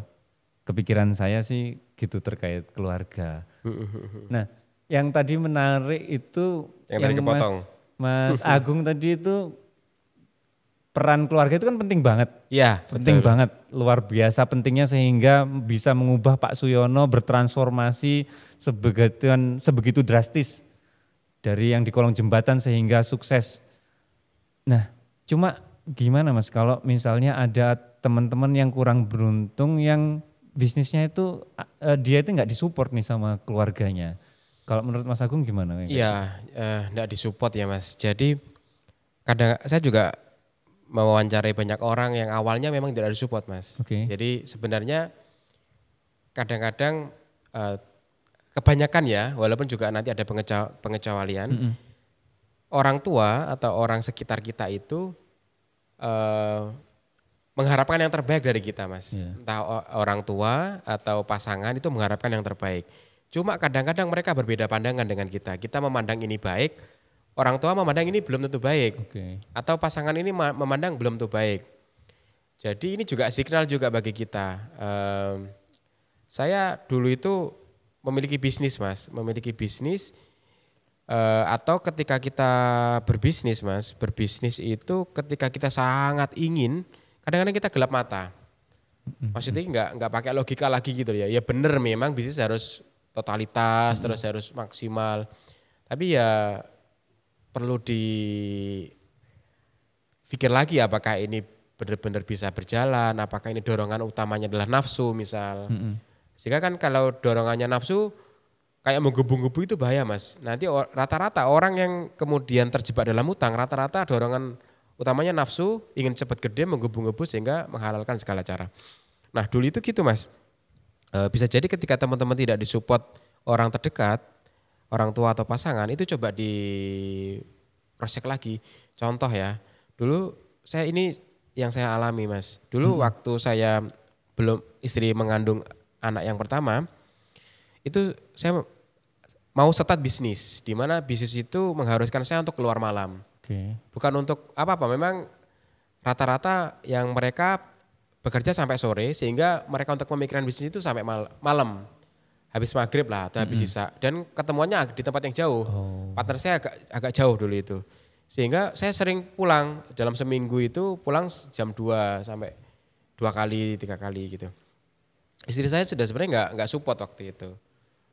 kepikiran saya sih gitu terkait keluarga. Mm-hmm. Nah, yang tadi menarik itu yang, yang tadi Mas, Mas Agung tadi itu peran keluarga itu kan penting banget. Iya, penting betul. banget, luar biasa pentingnya sehingga bisa mengubah Pak Suyono bertransformasi sebegitu sebegitu drastis dari yang di kolong jembatan sehingga sukses. Nah, cuma gimana Mas kalau misalnya ada teman-teman yang kurang beruntung yang bisnisnya itu uh, dia itu nggak disupport nih sama keluarganya. Kalau menurut Mas Agung gimana? Iya, gitu.
eh, nggak uh, disupport ya Mas. Jadi kadang saya juga mewawancarai banyak orang yang awalnya memang tidak disupport Mas. Okay. Jadi sebenarnya kadang-kadang uh, kebanyakan ya, walaupun juga nanti ada pengeca pengecualian, mm -hmm. orang tua atau orang sekitar kita itu uh, mengharapkan yang terbaik dari kita mas yeah. entah orang tua atau pasangan itu mengharapkan yang terbaik cuma kadang-kadang mereka berbeda pandangan dengan kita kita memandang ini baik orang tua memandang ini belum tentu baik okay. atau pasangan ini memandang belum tentu baik jadi ini juga signal juga bagi kita um, saya dulu itu memiliki bisnis mas memiliki bisnis uh, atau ketika kita berbisnis mas berbisnis itu ketika kita sangat ingin kadang-kadang kita gelap mata. Maksudnya nggak nggak pakai logika lagi gitu ya. Ya bener memang bisnis harus totalitas hmm. terus harus maksimal. Tapi ya perlu di pikir lagi apakah ini benar-benar bisa berjalan, apakah ini dorongan utamanya adalah nafsu misal. Hmm. Sehingga kan kalau dorongannya nafsu kayak menggebu-gebu itu bahaya mas. Nanti rata-rata orang yang kemudian terjebak dalam utang, rata-rata dorongan utamanya nafsu ingin cepat gede menggebu-gebu sehingga menghalalkan segala cara. Nah dulu itu gitu mas, e, bisa jadi ketika teman-teman tidak disupport orang terdekat, orang tua atau pasangan itu coba di prosek lagi. Contoh ya, dulu saya ini yang saya alami mas. Dulu hmm. waktu saya belum istri mengandung anak yang pertama, itu saya mau setat bisnis, di mana bisnis itu mengharuskan saya untuk keluar malam. Okay. Bukan untuk apa-apa, memang rata-rata yang mereka bekerja sampai sore sehingga mereka untuk pemikiran bisnis itu sampai mal malam habis maghrib lah atau habis mm -hmm. sisa dan ketemuannya di tempat yang jauh oh. partner saya agak agak jauh dulu itu sehingga saya sering pulang dalam seminggu itu pulang jam 2 sampai dua kali tiga kali gitu istri saya sudah sebenarnya nggak nggak support waktu itu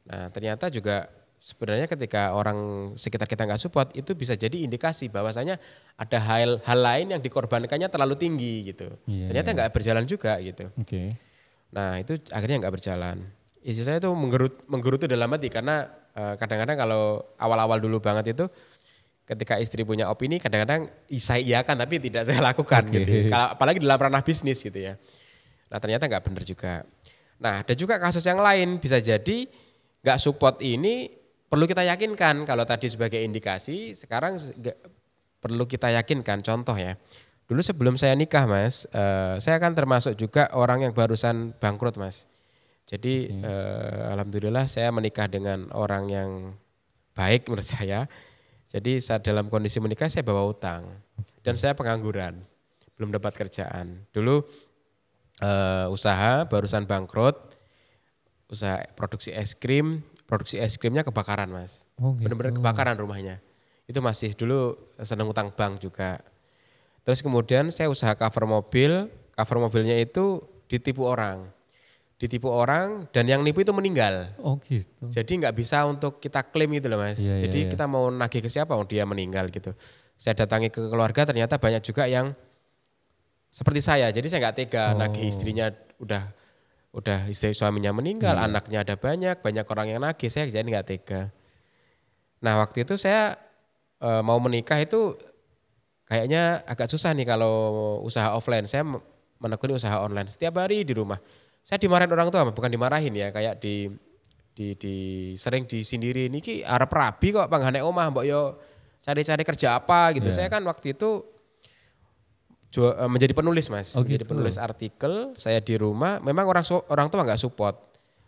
nah ternyata juga sebenarnya ketika orang sekitar kita nggak support itu bisa jadi indikasi bahwasanya ada hal hal lain yang dikorbankannya terlalu tinggi gitu. Yeah, Ternyata iya. nggak berjalan juga gitu. Okay. Nah itu akhirnya nggak berjalan. Istri saya itu menggerut menggerutu dalam hati karena eh, kadang-kadang uh, kalau awal-awal dulu banget itu ketika istri punya opini kadang-kadang saya iya kan tapi tidak saya lakukan okay. gitu. Ya. Kalau apalagi dalam ranah bisnis gitu ya. Nah ternyata nggak benar juga. Nah ada juga kasus yang lain bisa jadi nggak support ini perlu kita yakinkan kalau tadi sebagai indikasi, sekarang perlu kita yakinkan contoh ya. Dulu sebelum saya nikah mas, eh, saya kan termasuk juga orang yang barusan bangkrut mas. Jadi okay. Eh, alhamdulillah saya menikah dengan orang yang baik menurut saya. Jadi saat dalam kondisi menikah saya bawa utang dan saya pengangguran, belum dapat kerjaan. Dulu eh, usaha barusan bangkrut, usaha produksi es krim produksi es krimnya kebakaran mas. Oh, gitu. Benar-benar kebakaran rumahnya. Itu masih dulu senang utang bank juga. Terus kemudian saya usaha cover mobil, cover mobilnya itu ditipu orang. Ditipu orang dan yang nipu itu meninggal. Oh gitu. Jadi nggak bisa untuk kita klaim itu loh mas. Yeah, iya, Jadi yeah, yeah. kita mau nagih ke siapa, oh, dia meninggal gitu. Saya datangi ke keluarga ternyata banyak juga yang seperti saya. Jadi saya nggak tega oh. nagih istrinya udah udah istri suaminya meninggal, hmm. anaknya ada banyak, banyak orang yang nagih, saya jadi nggak tega. Nah waktu itu saya e, mau menikah itu kayaknya agak susah nih kalau usaha offline. Saya menekuni usaha online setiap hari di rumah. Saya dimarahin orang tua, bukan dimarahin ya, kayak di di, di sering disindiri niki Arab Rabi kok bang panggane omah mbok yo cari-cari kerja apa gitu. Yeah. Saya kan waktu itu Eh, menjadi penulis mas, oh, menjadi gitu. penulis artikel. Saya di rumah, memang orang orang tua nggak support.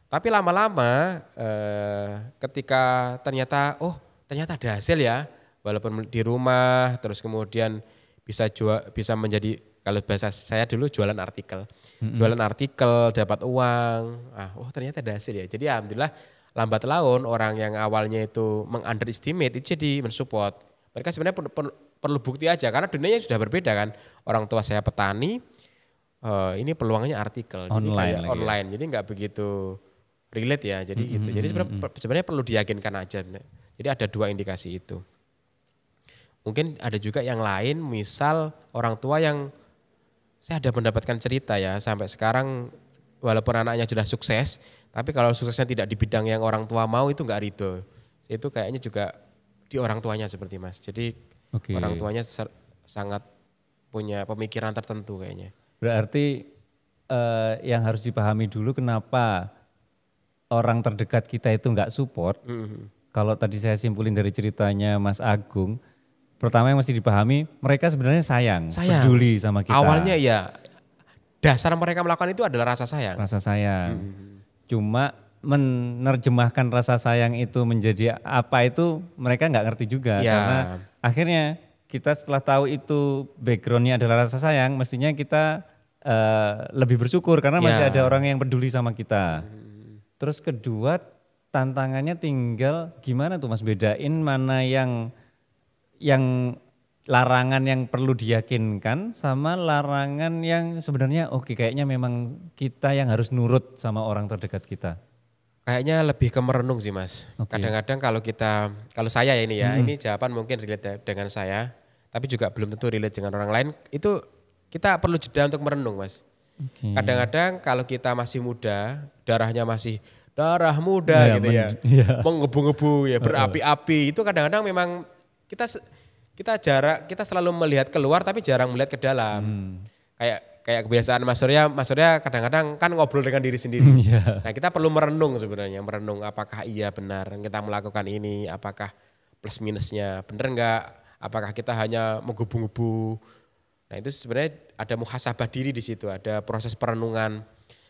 Tapi lama-lama eh, ketika ternyata oh ternyata ada hasil ya, walaupun di rumah, terus kemudian bisa jual, bisa menjadi kalau bahasa saya dulu jualan artikel, mm-hmm. jualan artikel dapat uang. Ah, oh ternyata ada hasil ya. Jadi alhamdulillah lambat laun orang yang awalnya itu mengunderestimate itu jadi mensupport. Mereka sebenarnya perlu bukti aja karena dunianya sudah berbeda kan. Orang tua saya petani, uh, ini peluangnya artikel online, jadi kayak ya? online, jadi nggak begitu relate ya. Jadi mm -hmm. gitu. Jadi sebenarnya, sebenarnya perlu diyakinkan aja. Jadi ada dua indikasi itu. Mungkin ada juga yang lain, misal orang tua yang saya ada mendapatkan cerita ya sampai sekarang walaupun anaknya sudah sukses, tapi kalau suksesnya tidak di bidang yang orang tua mau itu nggak ridho. Itu kayaknya juga di orang tuanya seperti mas. Jadi Okay. Orang tuanya sangat punya pemikiran tertentu kayaknya.
Berarti uh, yang harus dipahami dulu kenapa orang terdekat kita itu nggak support. Mm-hmm. Kalau tadi saya simpulin dari ceritanya Mas Agung, pertama yang mesti dipahami mereka sebenarnya sayang, sayang. peduli sama kita. Awalnya ya dasar mereka melakukan itu adalah rasa sayang. Rasa sayang. Mm-hmm. Cuma menerjemahkan rasa sayang itu menjadi apa itu mereka nggak ngerti juga ya. karena akhirnya kita setelah tahu itu backgroundnya adalah rasa sayang mestinya kita uh, lebih bersyukur karena masih iya. ada orang yang peduli sama kita terus kedua tantangannya tinggal gimana tuh mas bedain mana yang yang larangan yang perlu diyakinkan sama larangan yang sebenarnya oke okay, kayaknya memang kita yang harus nurut sama orang terdekat
kita. Kayaknya lebih ke merenung sih mas. kadang Kadang-kadang kalau kita, kalau saya ini ya, hmm. ini jawaban mungkin relate dengan saya, tapi juga belum tentu relate dengan orang lain. Itu kita perlu jeda untuk merenung mas. kadang Kadang-kadang kalau kita masih muda, darahnya masih darah muda ya, gitu ya, ya. menggebu-gebu ya, berapi-api. Itu kadang-kadang memang kita kita jarak, kita selalu melihat keluar tapi jarang melihat ke dalam. Hmm. Kayak kayak kebiasaan Mas Surya, Mas Surya kadang-kadang kan ngobrol dengan diri sendiri. yeah. Nah kita perlu merenung sebenarnya, merenung apakah iya benar kita melakukan ini, apakah plus minusnya benar enggak, apakah kita hanya menggubu-gubu. Nah itu sebenarnya ada muhasabah diri di situ, ada proses perenungan.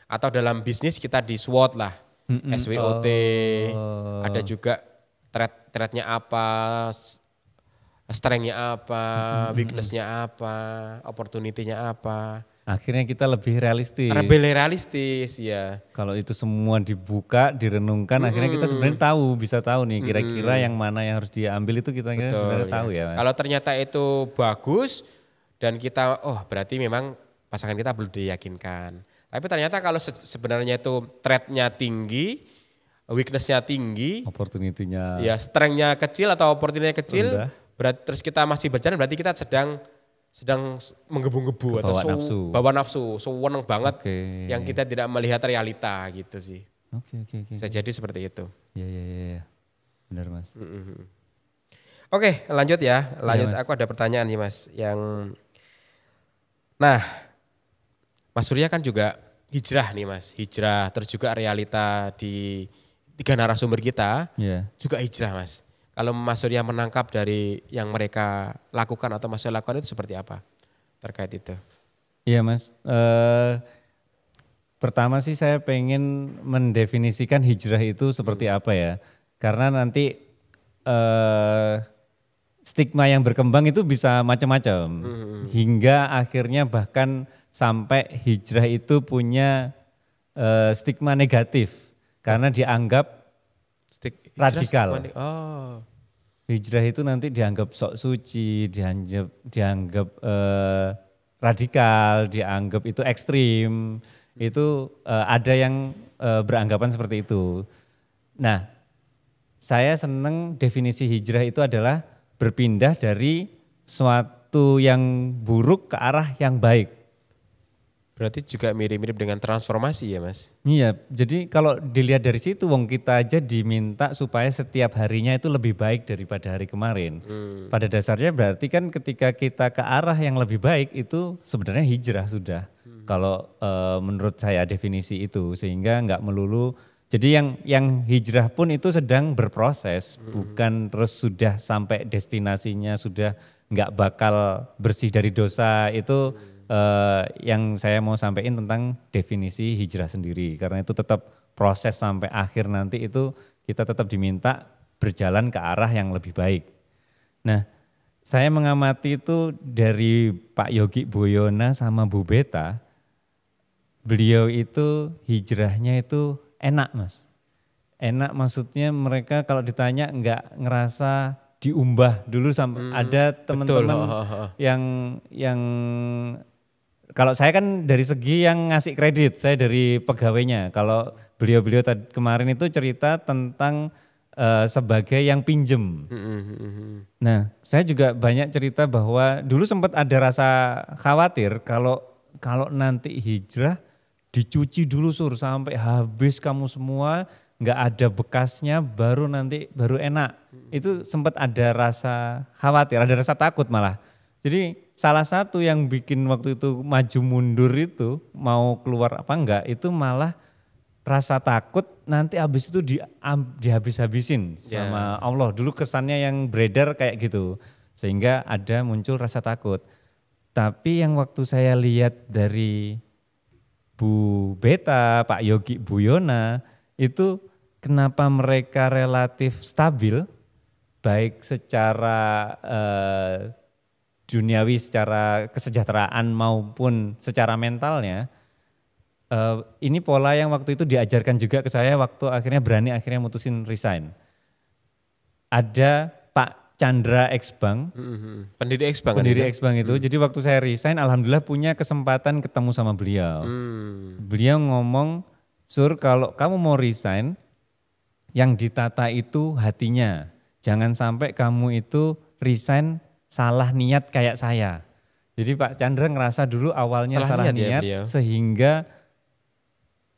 Atau dalam bisnis kita di SWOT lah, mm -mm. SWOT, oh. ada juga threat-threatnya apa, strengthnya apa, weakness-nya apa, opportunity-nya apa.
Akhirnya kita lebih realistis. Lebih
realistis ya.
Kalau itu semua dibuka, direnungkan, mm. akhirnya kita sebenarnya tahu, bisa tahu nih kira-kira mm. yang mana yang harus diambil itu kita Betul, sebenarnya ya. tahu ya. Kalau
ternyata itu bagus dan kita oh berarti memang pasangan kita perlu diyakinkan. Tapi ternyata kalau se sebenarnya itu threatnya tinggi, weaknessnya tinggi,
opportunity-nya ya
strength-nya kecil atau opportunity-nya kecil, rendah. berat terus kita masih berjalan berarti kita sedang sedang menggebu-gebu atau bawa nafsu. bawa nafsu, sewenang so banget okay. yang kita tidak melihat realita gitu sih. Oke oke oke. jadi seperti itu. Iya iya iya. Benar Mas. Mm -hmm. Oke, okay, lanjut ya. Lanjut ya, aku ada pertanyaan nih Mas yang Nah, Mas Surya kan juga hijrah nih Mas, hijrah terus juga realita di tiga narasumber kita yeah. juga hijrah Mas. Kalau Mas Surya menangkap dari yang mereka lakukan atau Mas Surya lakukan itu seperti apa terkait itu?
Iya Mas, e, pertama sih saya pengen mendefinisikan hijrah itu seperti hmm. apa ya. Karena nanti e, stigma yang berkembang itu bisa macam-macam. Hmm, hmm, hmm. Hingga akhirnya bahkan sampai hijrah itu punya e, stigma negatif. Karena dianggap Stik, radikal.
Oh.
Hijrah itu nanti dianggap sok suci, dianggap dianggap eh, radikal, dianggap itu ekstrim. Itu eh, ada yang eh, beranggapan seperti itu. Nah, saya senang definisi hijrah itu adalah berpindah dari suatu yang buruk ke arah yang
baik. Berarti juga mirip-mirip dengan transformasi ya mas? Iya,
jadi kalau dilihat dari situ wong kita aja diminta supaya setiap harinya itu lebih baik daripada hari kemarin. Hmm. Pada dasarnya berarti kan ketika kita ke arah yang lebih baik itu sebenarnya hijrah sudah. Hmm. Kalau e, menurut saya definisi itu sehingga nggak melulu. Jadi yang yang hijrah pun itu sedang berproses, hmm. bukan terus sudah sampai destinasinya sudah nggak bakal bersih dari dosa itu. Hmm uh, yang saya mau sampaikan tentang definisi hijrah sendiri karena itu tetap proses sampai akhir nanti itu kita tetap diminta berjalan ke arah yang lebih baik. Nah, saya mengamati itu dari Pak Yogi Boyona sama Bu Beta, beliau itu hijrahnya itu enak mas. Enak maksudnya mereka kalau ditanya nggak ngerasa diumbah dulu sampai hmm, ada teman-teman oh, oh, oh. yang yang kalau saya kan dari segi yang ngasih kredit, saya dari pegawainya. Kalau beliau-beliau kemarin itu cerita tentang uh, sebagai yang pinjem. Hmm, hmm, hmm, nah, saya juga banyak cerita bahwa dulu sempat ada rasa khawatir kalau kalau nanti hijrah dicuci dulu sur sampai habis kamu semua nggak ada bekasnya baru nanti baru enak itu sempat ada rasa khawatir ada rasa takut malah jadi salah satu yang bikin waktu itu maju mundur itu mau keluar apa enggak itu malah rasa takut nanti habis itu di dihabis-habisin yeah. sama Allah. Dulu kesannya yang beredar kayak gitu. Sehingga ada muncul rasa takut. Tapi yang waktu saya lihat dari Bu Beta, Pak Yogi Bu Yona itu kenapa mereka relatif stabil baik secara eh, duniawi secara kesejahteraan maupun secara mentalnya uh, ini pola yang waktu itu diajarkan juga ke saya waktu akhirnya berani akhirnya mutusin resign ada Pak Chandra Exbang mm-hmm. pendiri Exbang kan pendiri ya? kan? Bank itu mm. jadi waktu saya resign alhamdulillah punya kesempatan ketemu sama beliau mm. beliau ngomong sur kalau kamu mau resign yang ditata itu hatinya jangan sampai kamu itu resign salah niat kayak saya. Jadi Pak Chandra ngerasa dulu awalnya salah, salah niat, ya niat ya, sehingga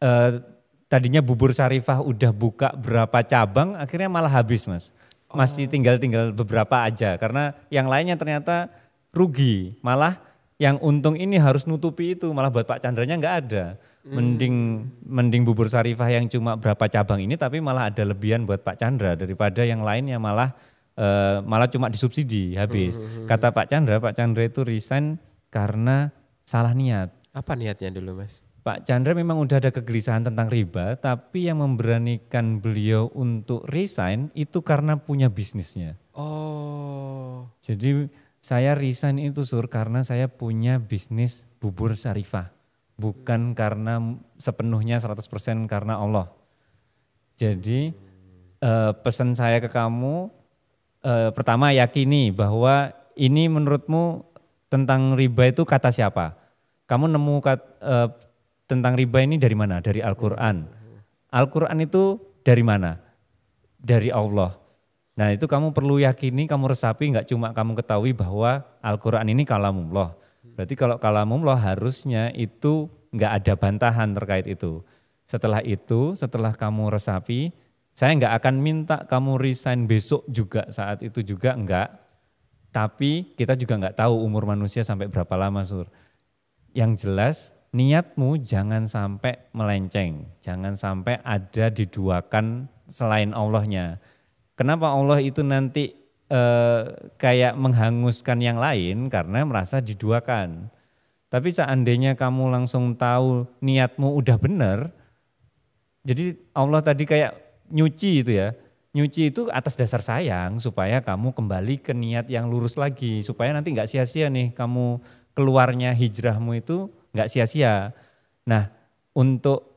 uh, tadinya bubur Sarifah udah buka berapa cabang, akhirnya malah habis mas. Masih oh. tinggal-tinggal beberapa aja karena yang lainnya ternyata rugi, malah yang untung ini harus nutupi itu malah buat Pak Chandranya nggak ada. Hmm. Mending hmm. mending bubur Sarifah yang cuma berapa cabang ini tapi malah ada lebihan buat Pak Chandra daripada yang lainnya malah uh, malah cuma disubsidi habis. Hmm, hmm, hmm. Kata Pak Chandra, Pak Chandra itu resign karena salah niat. Apa niatnya dulu, Mas? Pak Chandra memang udah ada kegelisahan tentang riba, tapi yang memberanikan beliau untuk resign itu karena punya bisnisnya. Oh. Jadi saya resign itu sur karena saya punya bisnis bubur syarifah, bukan hmm. karena sepenuhnya 100% karena Allah. Jadi eh, pesan saya ke kamu e, pertama yakini bahwa ini menurutmu tentang riba itu kata siapa? Kamu nemu kat, e, tentang riba ini dari mana? Dari Al-Qur'an. Al-Qur'an itu dari mana? Dari Allah. Nah itu kamu perlu yakini, kamu resapi, enggak cuma kamu ketahui bahwa Al-Quran ini kalamullah. Berarti kalau kalamullah harusnya itu enggak ada bantahan terkait itu. Setelah itu, setelah kamu resapi, saya enggak akan minta kamu resign besok juga saat itu juga enggak. Tapi kita juga enggak tahu umur manusia sampai berapa lama, Sur. Yang jelas niatmu jangan sampai melenceng, jangan sampai ada diduakan selain Allahnya. Kenapa Allah itu nanti eh, kayak menghanguskan yang lain karena merasa diduakan. Tapi seandainya kamu langsung tahu niatmu udah benar, jadi Allah tadi kayak nyuci itu ya. Nyuci itu atas dasar sayang supaya kamu kembali ke niat yang lurus lagi. Supaya nanti nggak sia-sia nih kamu keluarnya hijrahmu itu nggak sia-sia. Nah untuk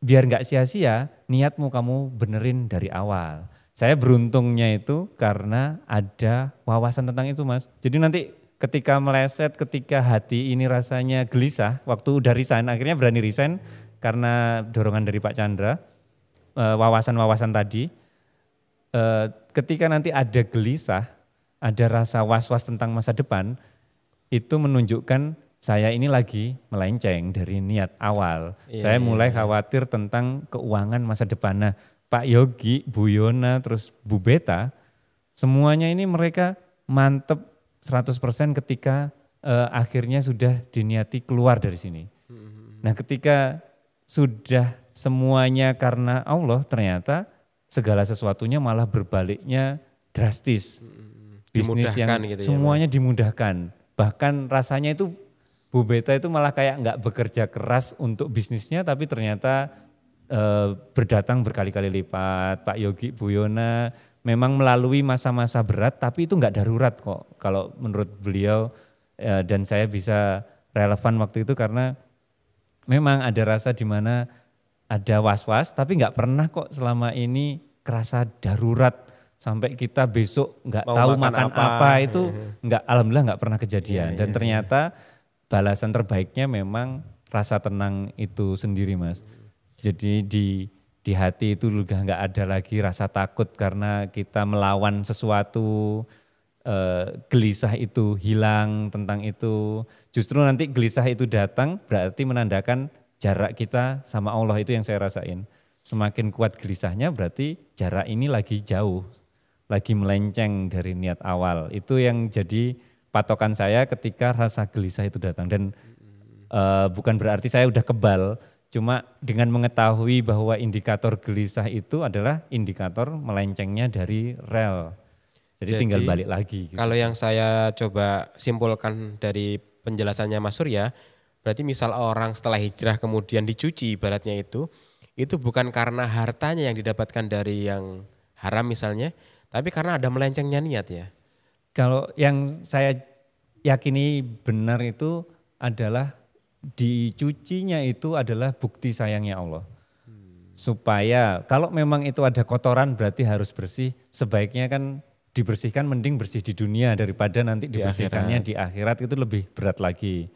biar nggak sia-sia niatmu kamu benerin dari awal. Saya beruntungnya itu karena ada wawasan tentang itu mas. Jadi nanti ketika meleset, ketika hati ini rasanya gelisah, waktu udah resign, akhirnya berani resign karena dorongan dari Pak Chandra Eh, wawasan-wawasan tadi, eh, ketika nanti ada gelisah, ada rasa was-was tentang masa depan, itu menunjukkan saya ini lagi melenceng dari niat awal. Iya, saya iya, mulai iya. khawatir tentang keuangan masa depan. Nah, Pak Yogi, Bu Yona, terus Bu Beta, semuanya ini mereka mantep 100% ketika eh, akhirnya sudah diniati keluar dari sini. Hmm, hmm, hmm. Nah, ketika sudah semuanya karena Allah ternyata segala sesuatunya malah berbaliknya drastis. Bisnis dimudahkan yang gitu ya, semuanya ya, dimudahkan. Bahkan rasanya itu Bu Beta itu malah kayak nggak bekerja keras untuk bisnisnya tapi ternyata e, berdatang berkali-kali lipat. Pak Yogi Bu Yona memang melalui masa-masa berat tapi itu nggak darurat kok kalau menurut beliau e, dan saya bisa relevan waktu itu karena memang ada rasa di mana ada was-was, tapi nggak pernah kok selama ini kerasa darurat sampai kita besok nggak tahu makan, makan apa. apa iya, itu iya, iya. nggak alhamdulillah nggak pernah kejadian dan ternyata balasan terbaiknya memang rasa tenang itu sendiri mas jadi di di hati itu juga nggak ada lagi rasa takut karena kita melawan sesuatu eh, gelisah itu hilang tentang itu justru nanti gelisah itu datang berarti menandakan jarak kita sama Allah itu yang saya rasain. Semakin kuat gelisahnya berarti jarak ini lagi jauh, lagi melenceng dari niat awal. Itu yang jadi patokan saya ketika rasa gelisah itu datang. Dan uh, bukan berarti saya udah kebal, cuma dengan mengetahui bahwa indikator gelisah itu adalah indikator melencengnya dari rel. Jadi, Jadi tinggal balik lagi. Gitu.
Kalau yang saya coba simpulkan dari penjelasannya Mas Surya, Berarti misal orang setelah hijrah kemudian dicuci ibaratnya itu, itu bukan karena hartanya yang didapatkan dari yang haram misalnya, tapi karena ada melencengnya niat ya. Kalau yang saya yakini benar itu adalah
dicucinya itu adalah bukti sayangnya Allah. Hmm. Supaya kalau memang itu ada kotoran berarti harus bersih, sebaiknya kan dibersihkan mending bersih di dunia daripada nanti dibersihkannya di akhirat, di akhirat itu lebih berat lagi.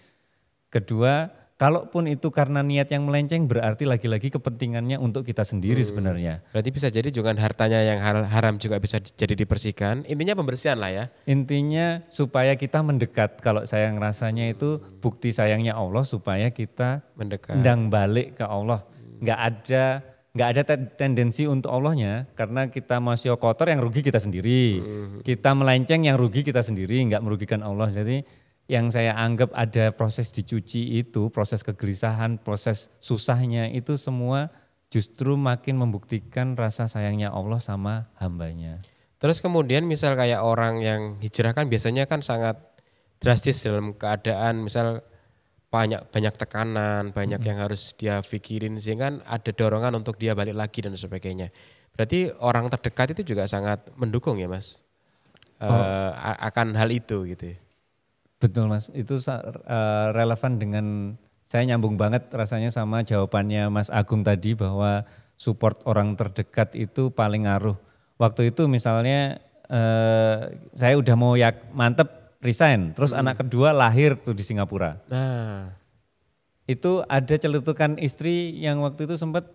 Kedua, kalaupun itu karena niat yang melenceng berarti lagi-lagi kepentingannya untuk kita sendiri hmm.
sebenarnya. Berarti bisa jadi juga hartanya yang haram juga bisa jadi dibersihkan. Intinya pembersihan lah ya.
Intinya
supaya kita mendekat kalau saya ngerasanya itu bukti sayangnya
Allah supaya kita mendekat. Dang balik ke Allah. Enggak ada nggak ada tendensi untuk Allahnya karena kita masih kotor yang rugi kita sendiri. Hmm. Kita melenceng yang rugi kita sendiri, nggak merugikan Allah. Jadi yang saya anggap ada proses dicuci itu, proses kegelisahan, proses susahnya itu semua justru makin membuktikan rasa sayangnya Allah sama
hambanya. Terus kemudian misal kayak orang yang hijrah kan biasanya kan sangat drastis dalam keadaan misal banyak banyak tekanan, banyak hmm. yang harus dia pikirin sehingga kan ada dorongan untuk dia balik lagi dan sebagainya. Berarti orang terdekat itu juga sangat mendukung ya, Mas. Oh. Eh, akan hal itu gitu. Ya?
Betul Mas, itu uh, relevan dengan saya nyambung banget rasanya sama jawabannya Mas Agung tadi bahwa support orang terdekat itu paling ngaruh. Waktu itu misalnya uh, saya udah mau yak mantep resign, terus hmm. anak kedua lahir tuh di Singapura. Nah, itu ada celutukan istri yang waktu itu sempat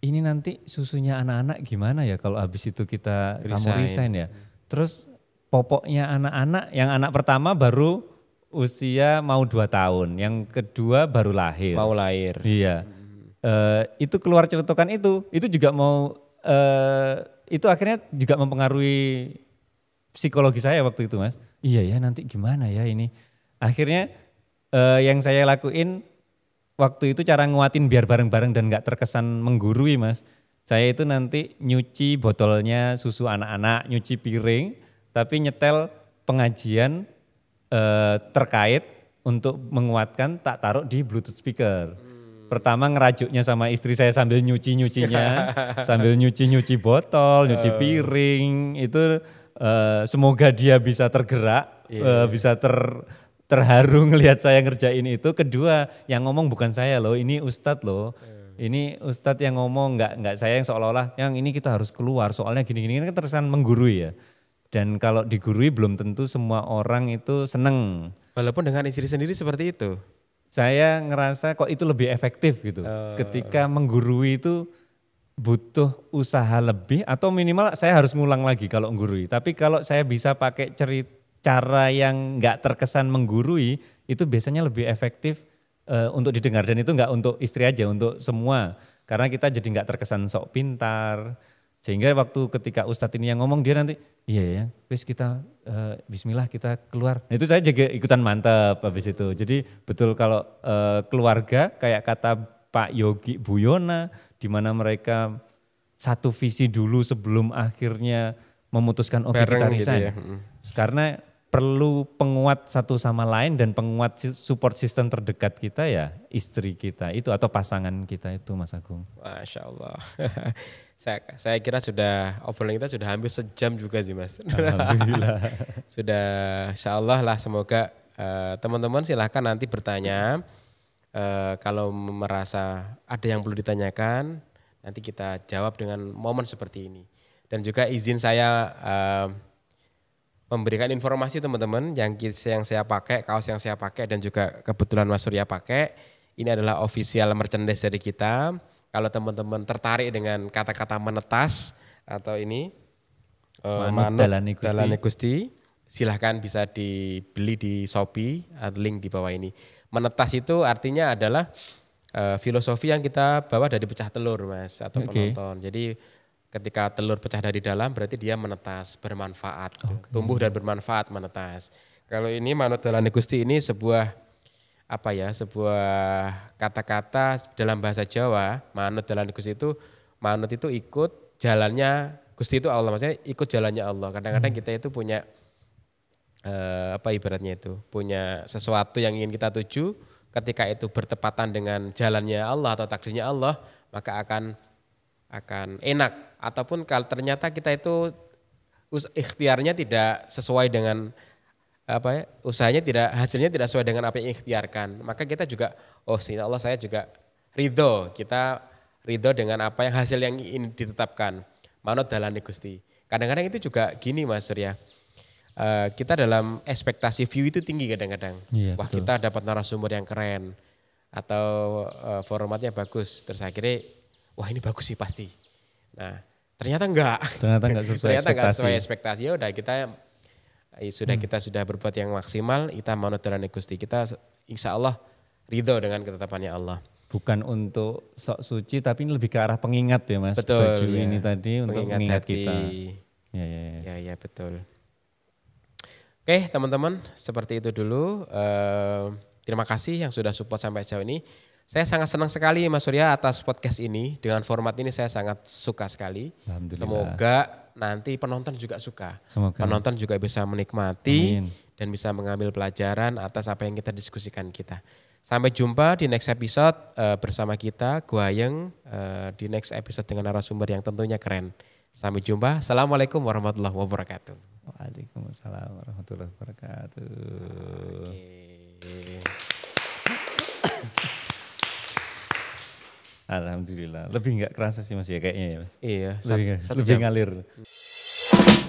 ini nanti susunya anak-anak gimana ya kalau habis itu kita resign. kamu resign ya. Terus popoknya anak-anak yang anak pertama baru usia mau dua tahun, yang kedua baru lahir. Mau lahir. Iya. Uh, itu keluar celetukan itu, itu juga mau uh, itu akhirnya juga mempengaruhi psikologi saya waktu itu, Mas. Iya ya, nanti gimana ya ini. Akhirnya uh, yang saya lakuin waktu itu cara nguatin biar bareng-bareng dan nggak terkesan menggurui, Mas. Saya itu nanti nyuci botolnya susu anak-anak, nyuci piring, tapi nyetel pengajian eh, terkait untuk menguatkan tak taruh di Bluetooth speaker. Hmm. Pertama ngerajuknya sama istri saya sambil nyuci-nyucinya, sambil nyuci-nyuci botol, nyuci eh. piring, itu eh, semoga dia bisa tergerak, yeah. Iya. bisa ter terharu ngelihat saya ngerjain itu. Kedua, yang ngomong bukan saya loh, ini ustadz loh. Eh. Ini ustadz yang ngomong nggak nggak saya yang seolah-olah yang ini kita harus keluar soalnya gini-gini kan terkesan menggurui ya. Dan kalau digurui belum tentu semua orang itu seneng. Walaupun dengan istri sendiri seperti itu. Saya ngerasa kok itu lebih efektif gitu. Uh. Ketika menggurui itu butuh usaha lebih atau minimal saya harus ngulang lagi kalau menggurui. Tapi kalau saya bisa pakai cerita cara yang nggak terkesan menggurui itu biasanya lebih efektif uh, untuk didengar dan itu nggak untuk istri aja untuk semua karena kita jadi nggak terkesan sok pintar sehingga waktu ketika Ustadz ini yang ngomong dia nanti, iya ya, wis kita uh, bismillah kita keluar. Nah, itu saya jaga ikutan mantap habis itu. Jadi betul kalau uh, keluarga kayak kata Pak Yogi Buyona di mana mereka satu visi dulu sebelum akhirnya memutuskan oke oh, okay, Gitu, gitu ya. Hmm. Karena perlu penguat satu sama lain dan penguat support system terdekat kita ya istri kita itu atau pasangan kita itu Mas Agung.
Masya Allah. saya, saya kira sudah obrolan kita sudah hampir sejam juga sih Mas. Alhamdulillah. sudah Insya Allah lah semoga eh, teman-teman uh, silahkan nanti bertanya. Uh, kalau merasa ada yang perlu ditanyakan nanti kita jawab dengan momen seperti ini. Dan juga izin saya uh, memberikan informasi teman-teman yang yang saya pakai, kaos yang saya pakai dan juga kebetulan Mas Surya pakai. Ini adalah official merchandise dari kita. Kalau teman-teman tertarik dengan kata-kata menetas atau ini eh, manut, dalani silahkan bisa dibeli di Shopee, eh, link di bawah ini. Menetas itu artinya adalah uh, filosofi yang kita bawa dari pecah telur, Mas, atau okay. penonton. Jadi ketika telur pecah dari dalam berarti dia menetas bermanfaat okay. tumbuh dan bermanfaat menetas kalau ini manut dalam Gusti ini sebuah apa ya sebuah kata-kata dalam bahasa Jawa manut dalam Gusti itu manut itu ikut jalannya Gusti itu Allah maksudnya ikut jalannya Allah kadang-kadang hmm. kita itu punya eh, apa ibaratnya itu punya sesuatu yang ingin kita tuju ketika itu bertepatan dengan jalannya Allah atau takdirnya Allah maka akan akan enak ataupun kalau ternyata kita itu ikhtiarnya tidak sesuai dengan apa ya, usahanya tidak hasilnya tidak sesuai dengan apa yang ikhtiarkan maka kita juga oh sini Allah saya juga ridho kita ridho dengan apa yang hasil yang ini ditetapkan manut dalam gusti kadang-kadang itu juga gini mas surya eh, kita dalam ekspektasi view itu tinggi kadang-kadang iya, wah betul. kita dapat narasumber yang keren atau eh, formatnya bagus terus akhirnya wah ini bagus sih pasti nah ternyata enggak ternyata enggak sesuai ternyata ekspektasi. enggak sesuai ekspektasi ya udah kita ya sudah hmm. kita sudah berbuat yang maksimal kita manut dari Gusti kita insya Allah ridho dengan ketetapannya Allah
bukan untuk sok suci tapi ini lebih ke arah pengingat ya mas betul, baju ya. ini iya. tadi pengingat untuk mengingat hati. kita
ya ya ya. ya ya betul oke teman-teman seperti itu dulu uh, terima kasih yang sudah support sampai sejauh ini saya sangat senang sekali Mas Surya atas podcast ini. Dengan format ini saya sangat suka sekali. Semoga nanti penonton juga suka. Semoga. Penonton juga bisa menikmati Amin. dan bisa mengambil pelajaran atas apa yang kita diskusikan kita. Sampai jumpa di next episode uh, bersama kita, Guayeng, uh, eh, di next episode dengan narasumber yang tentunya keren. Sampai jumpa. Assalamualaikum warahmatullahi wabarakatuh. Waalaikumsalam warahmatullahi wabarakatuh. Okay.
Alhamdulillah. Lebih nggak kerasa sih mas ya kayaknya ya mas. Iya. Lebih, satu, satu lebih jam. ngalir.